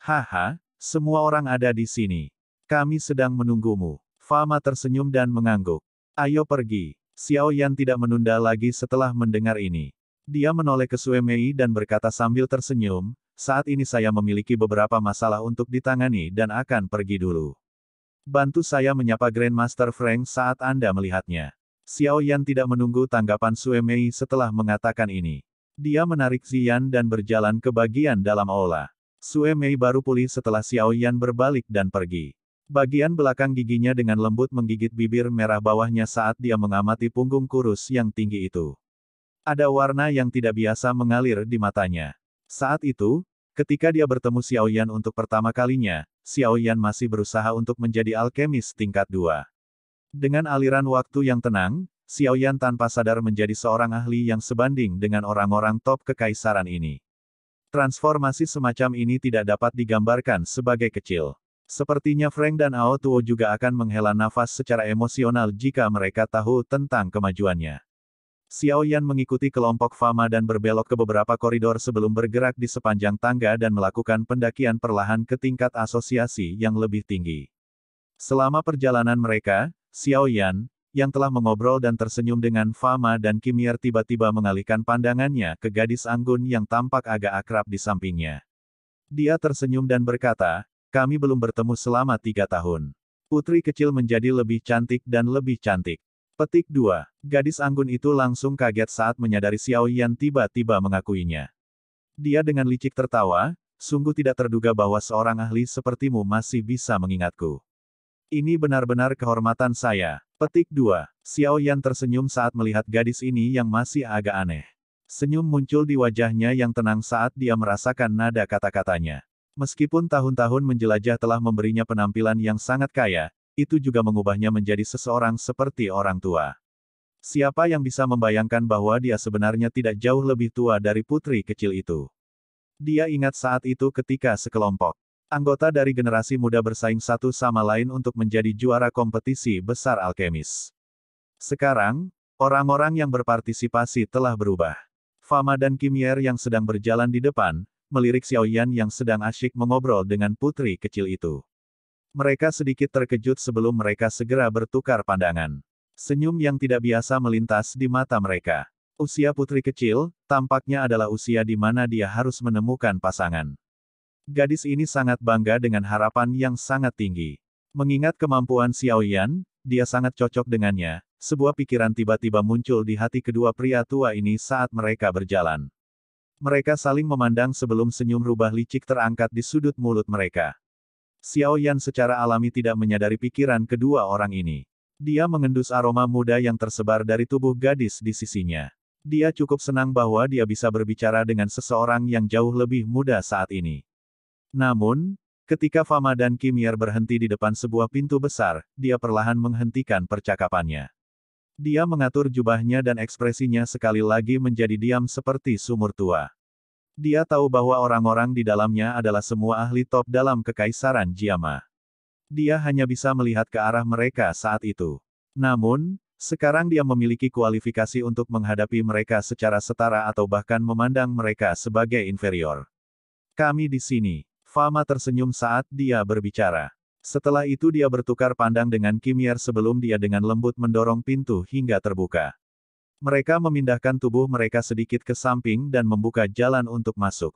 Haha, semua orang ada di sini. Kami sedang menunggumu. Fama tersenyum dan mengangguk. Ayo pergi. Xiao Yan tidak menunda lagi setelah mendengar ini. Dia menoleh ke Sue Mei dan berkata sambil tersenyum, saat ini saya memiliki beberapa masalah untuk ditangani dan akan pergi dulu. Bantu saya menyapa Grandmaster Frank saat Anda melihatnya. Xiao Yan tidak menunggu tanggapan Sue Mei setelah mengatakan ini. Dia menarik Xian dan berjalan ke bagian dalam aula. Sue Mei baru pulih setelah Xiao Yan berbalik dan pergi. Bagian belakang giginya dengan lembut menggigit bibir merah bawahnya saat dia mengamati punggung kurus yang tinggi itu. Ada warna yang tidak biasa mengalir di matanya. Saat itu, Ketika dia bertemu Xiao Yan untuk pertama kalinya, Xiao Yan masih berusaha untuk menjadi alkemis tingkat dua. Dengan aliran waktu yang tenang, Xiao Yan tanpa sadar menjadi seorang ahli yang sebanding dengan orang-orang top kekaisaran ini. Transformasi semacam ini tidak dapat digambarkan sebagai kecil. Sepertinya Frank dan Ao Tuo juga akan menghela nafas secara emosional jika mereka tahu tentang kemajuannya. Xiao Yan mengikuti kelompok Fama dan berbelok ke beberapa koridor sebelum bergerak di sepanjang tangga dan melakukan pendakian perlahan ke tingkat asosiasi yang lebih tinggi. Selama perjalanan mereka, Xiao Yan, yang telah mengobrol dan tersenyum dengan Fama dan Yer tiba-tiba mengalihkan pandangannya ke gadis Anggun yang tampak agak akrab di sampingnya. Dia tersenyum dan berkata, kami belum bertemu selama tiga tahun. Putri kecil menjadi lebih cantik dan lebih cantik. Petik 2. Gadis anggun itu langsung kaget saat menyadari Xiao Yan tiba-tiba mengakuinya. Dia dengan licik tertawa, sungguh tidak terduga bahwa seorang ahli sepertimu masih bisa mengingatku. Ini benar-benar kehormatan saya. Petik 2. Xiao Yan tersenyum saat melihat gadis ini yang masih agak aneh. Senyum muncul di wajahnya yang tenang saat dia merasakan nada kata-katanya. Meskipun tahun-tahun menjelajah telah memberinya penampilan yang sangat kaya, itu juga mengubahnya menjadi seseorang seperti orang tua. Siapa yang bisa membayangkan bahwa dia sebenarnya tidak jauh lebih tua dari putri kecil itu? Dia ingat saat itu ketika sekelompok anggota dari generasi muda bersaing satu sama lain untuk menjadi juara kompetisi besar alkemis. Sekarang, orang-orang yang berpartisipasi telah berubah. Fama dan Kimier yang sedang berjalan di depan, melirik Xiaoyan yang sedang asyik mengobrol dengan putri kecil itu. Mereka sedikit terkejut sebelum mereka segera bertukar pandangan. Senyum yang tidak biasa melintas di mata mereka. Usia putri kecil, tampaknya adalah usia di mana dia harus menemukan pasangan. Gadis ini sangat bangga dengan harapan yang sangat tinggi. Mengingat kemampuan Xiao Yan, dia sangat cocok dengannya, sebuah pikiran tiba-tiba muncul di hati kedua pria tua ini saat mereka berjalan. Mereka saling memandang sebelum senyum rubah licik terangkat di sudut mulut mereka. Xiao Yan secara alami tidak menyadari pikiran kedua orang ini. Dia mengendus aroma muda yang tersebar dari tubuh gadis di sisinya. Dia cukup senang bahwa dia bisa berbicara dengan seseorang yang jauh lebih muda saat ini. Namun, ketika Fama dan Kimier berhenti di depan sebuah pintu besar, dia perlahan menghentikan percakapannya. Dia mengatur jubahnya dan ekspresinya sekali lagi menjadi diam seperti sumur tua. Dia tahu bahwa orang-orang di dalamnya adalah semua ahli top dalam kekaisaran Jiama. Dia hanya bisa melihat ke arah mereka saat itu. Namun, sekarang dia memiliki kualifikasi untuk menghadapi mereka secara setara atau bahkan memandang mereka sebagai inferior. Kami di sini. Fama tersenyum saat dia berbicara. Setelah itu dia bertukar pandang dengan Kimier sebelum dia dengan lembut mendorong pintu hingga terbuka. Mereka memindahkan tubuh mereka sedikit ke samping dan membuka jalan untuk masuk.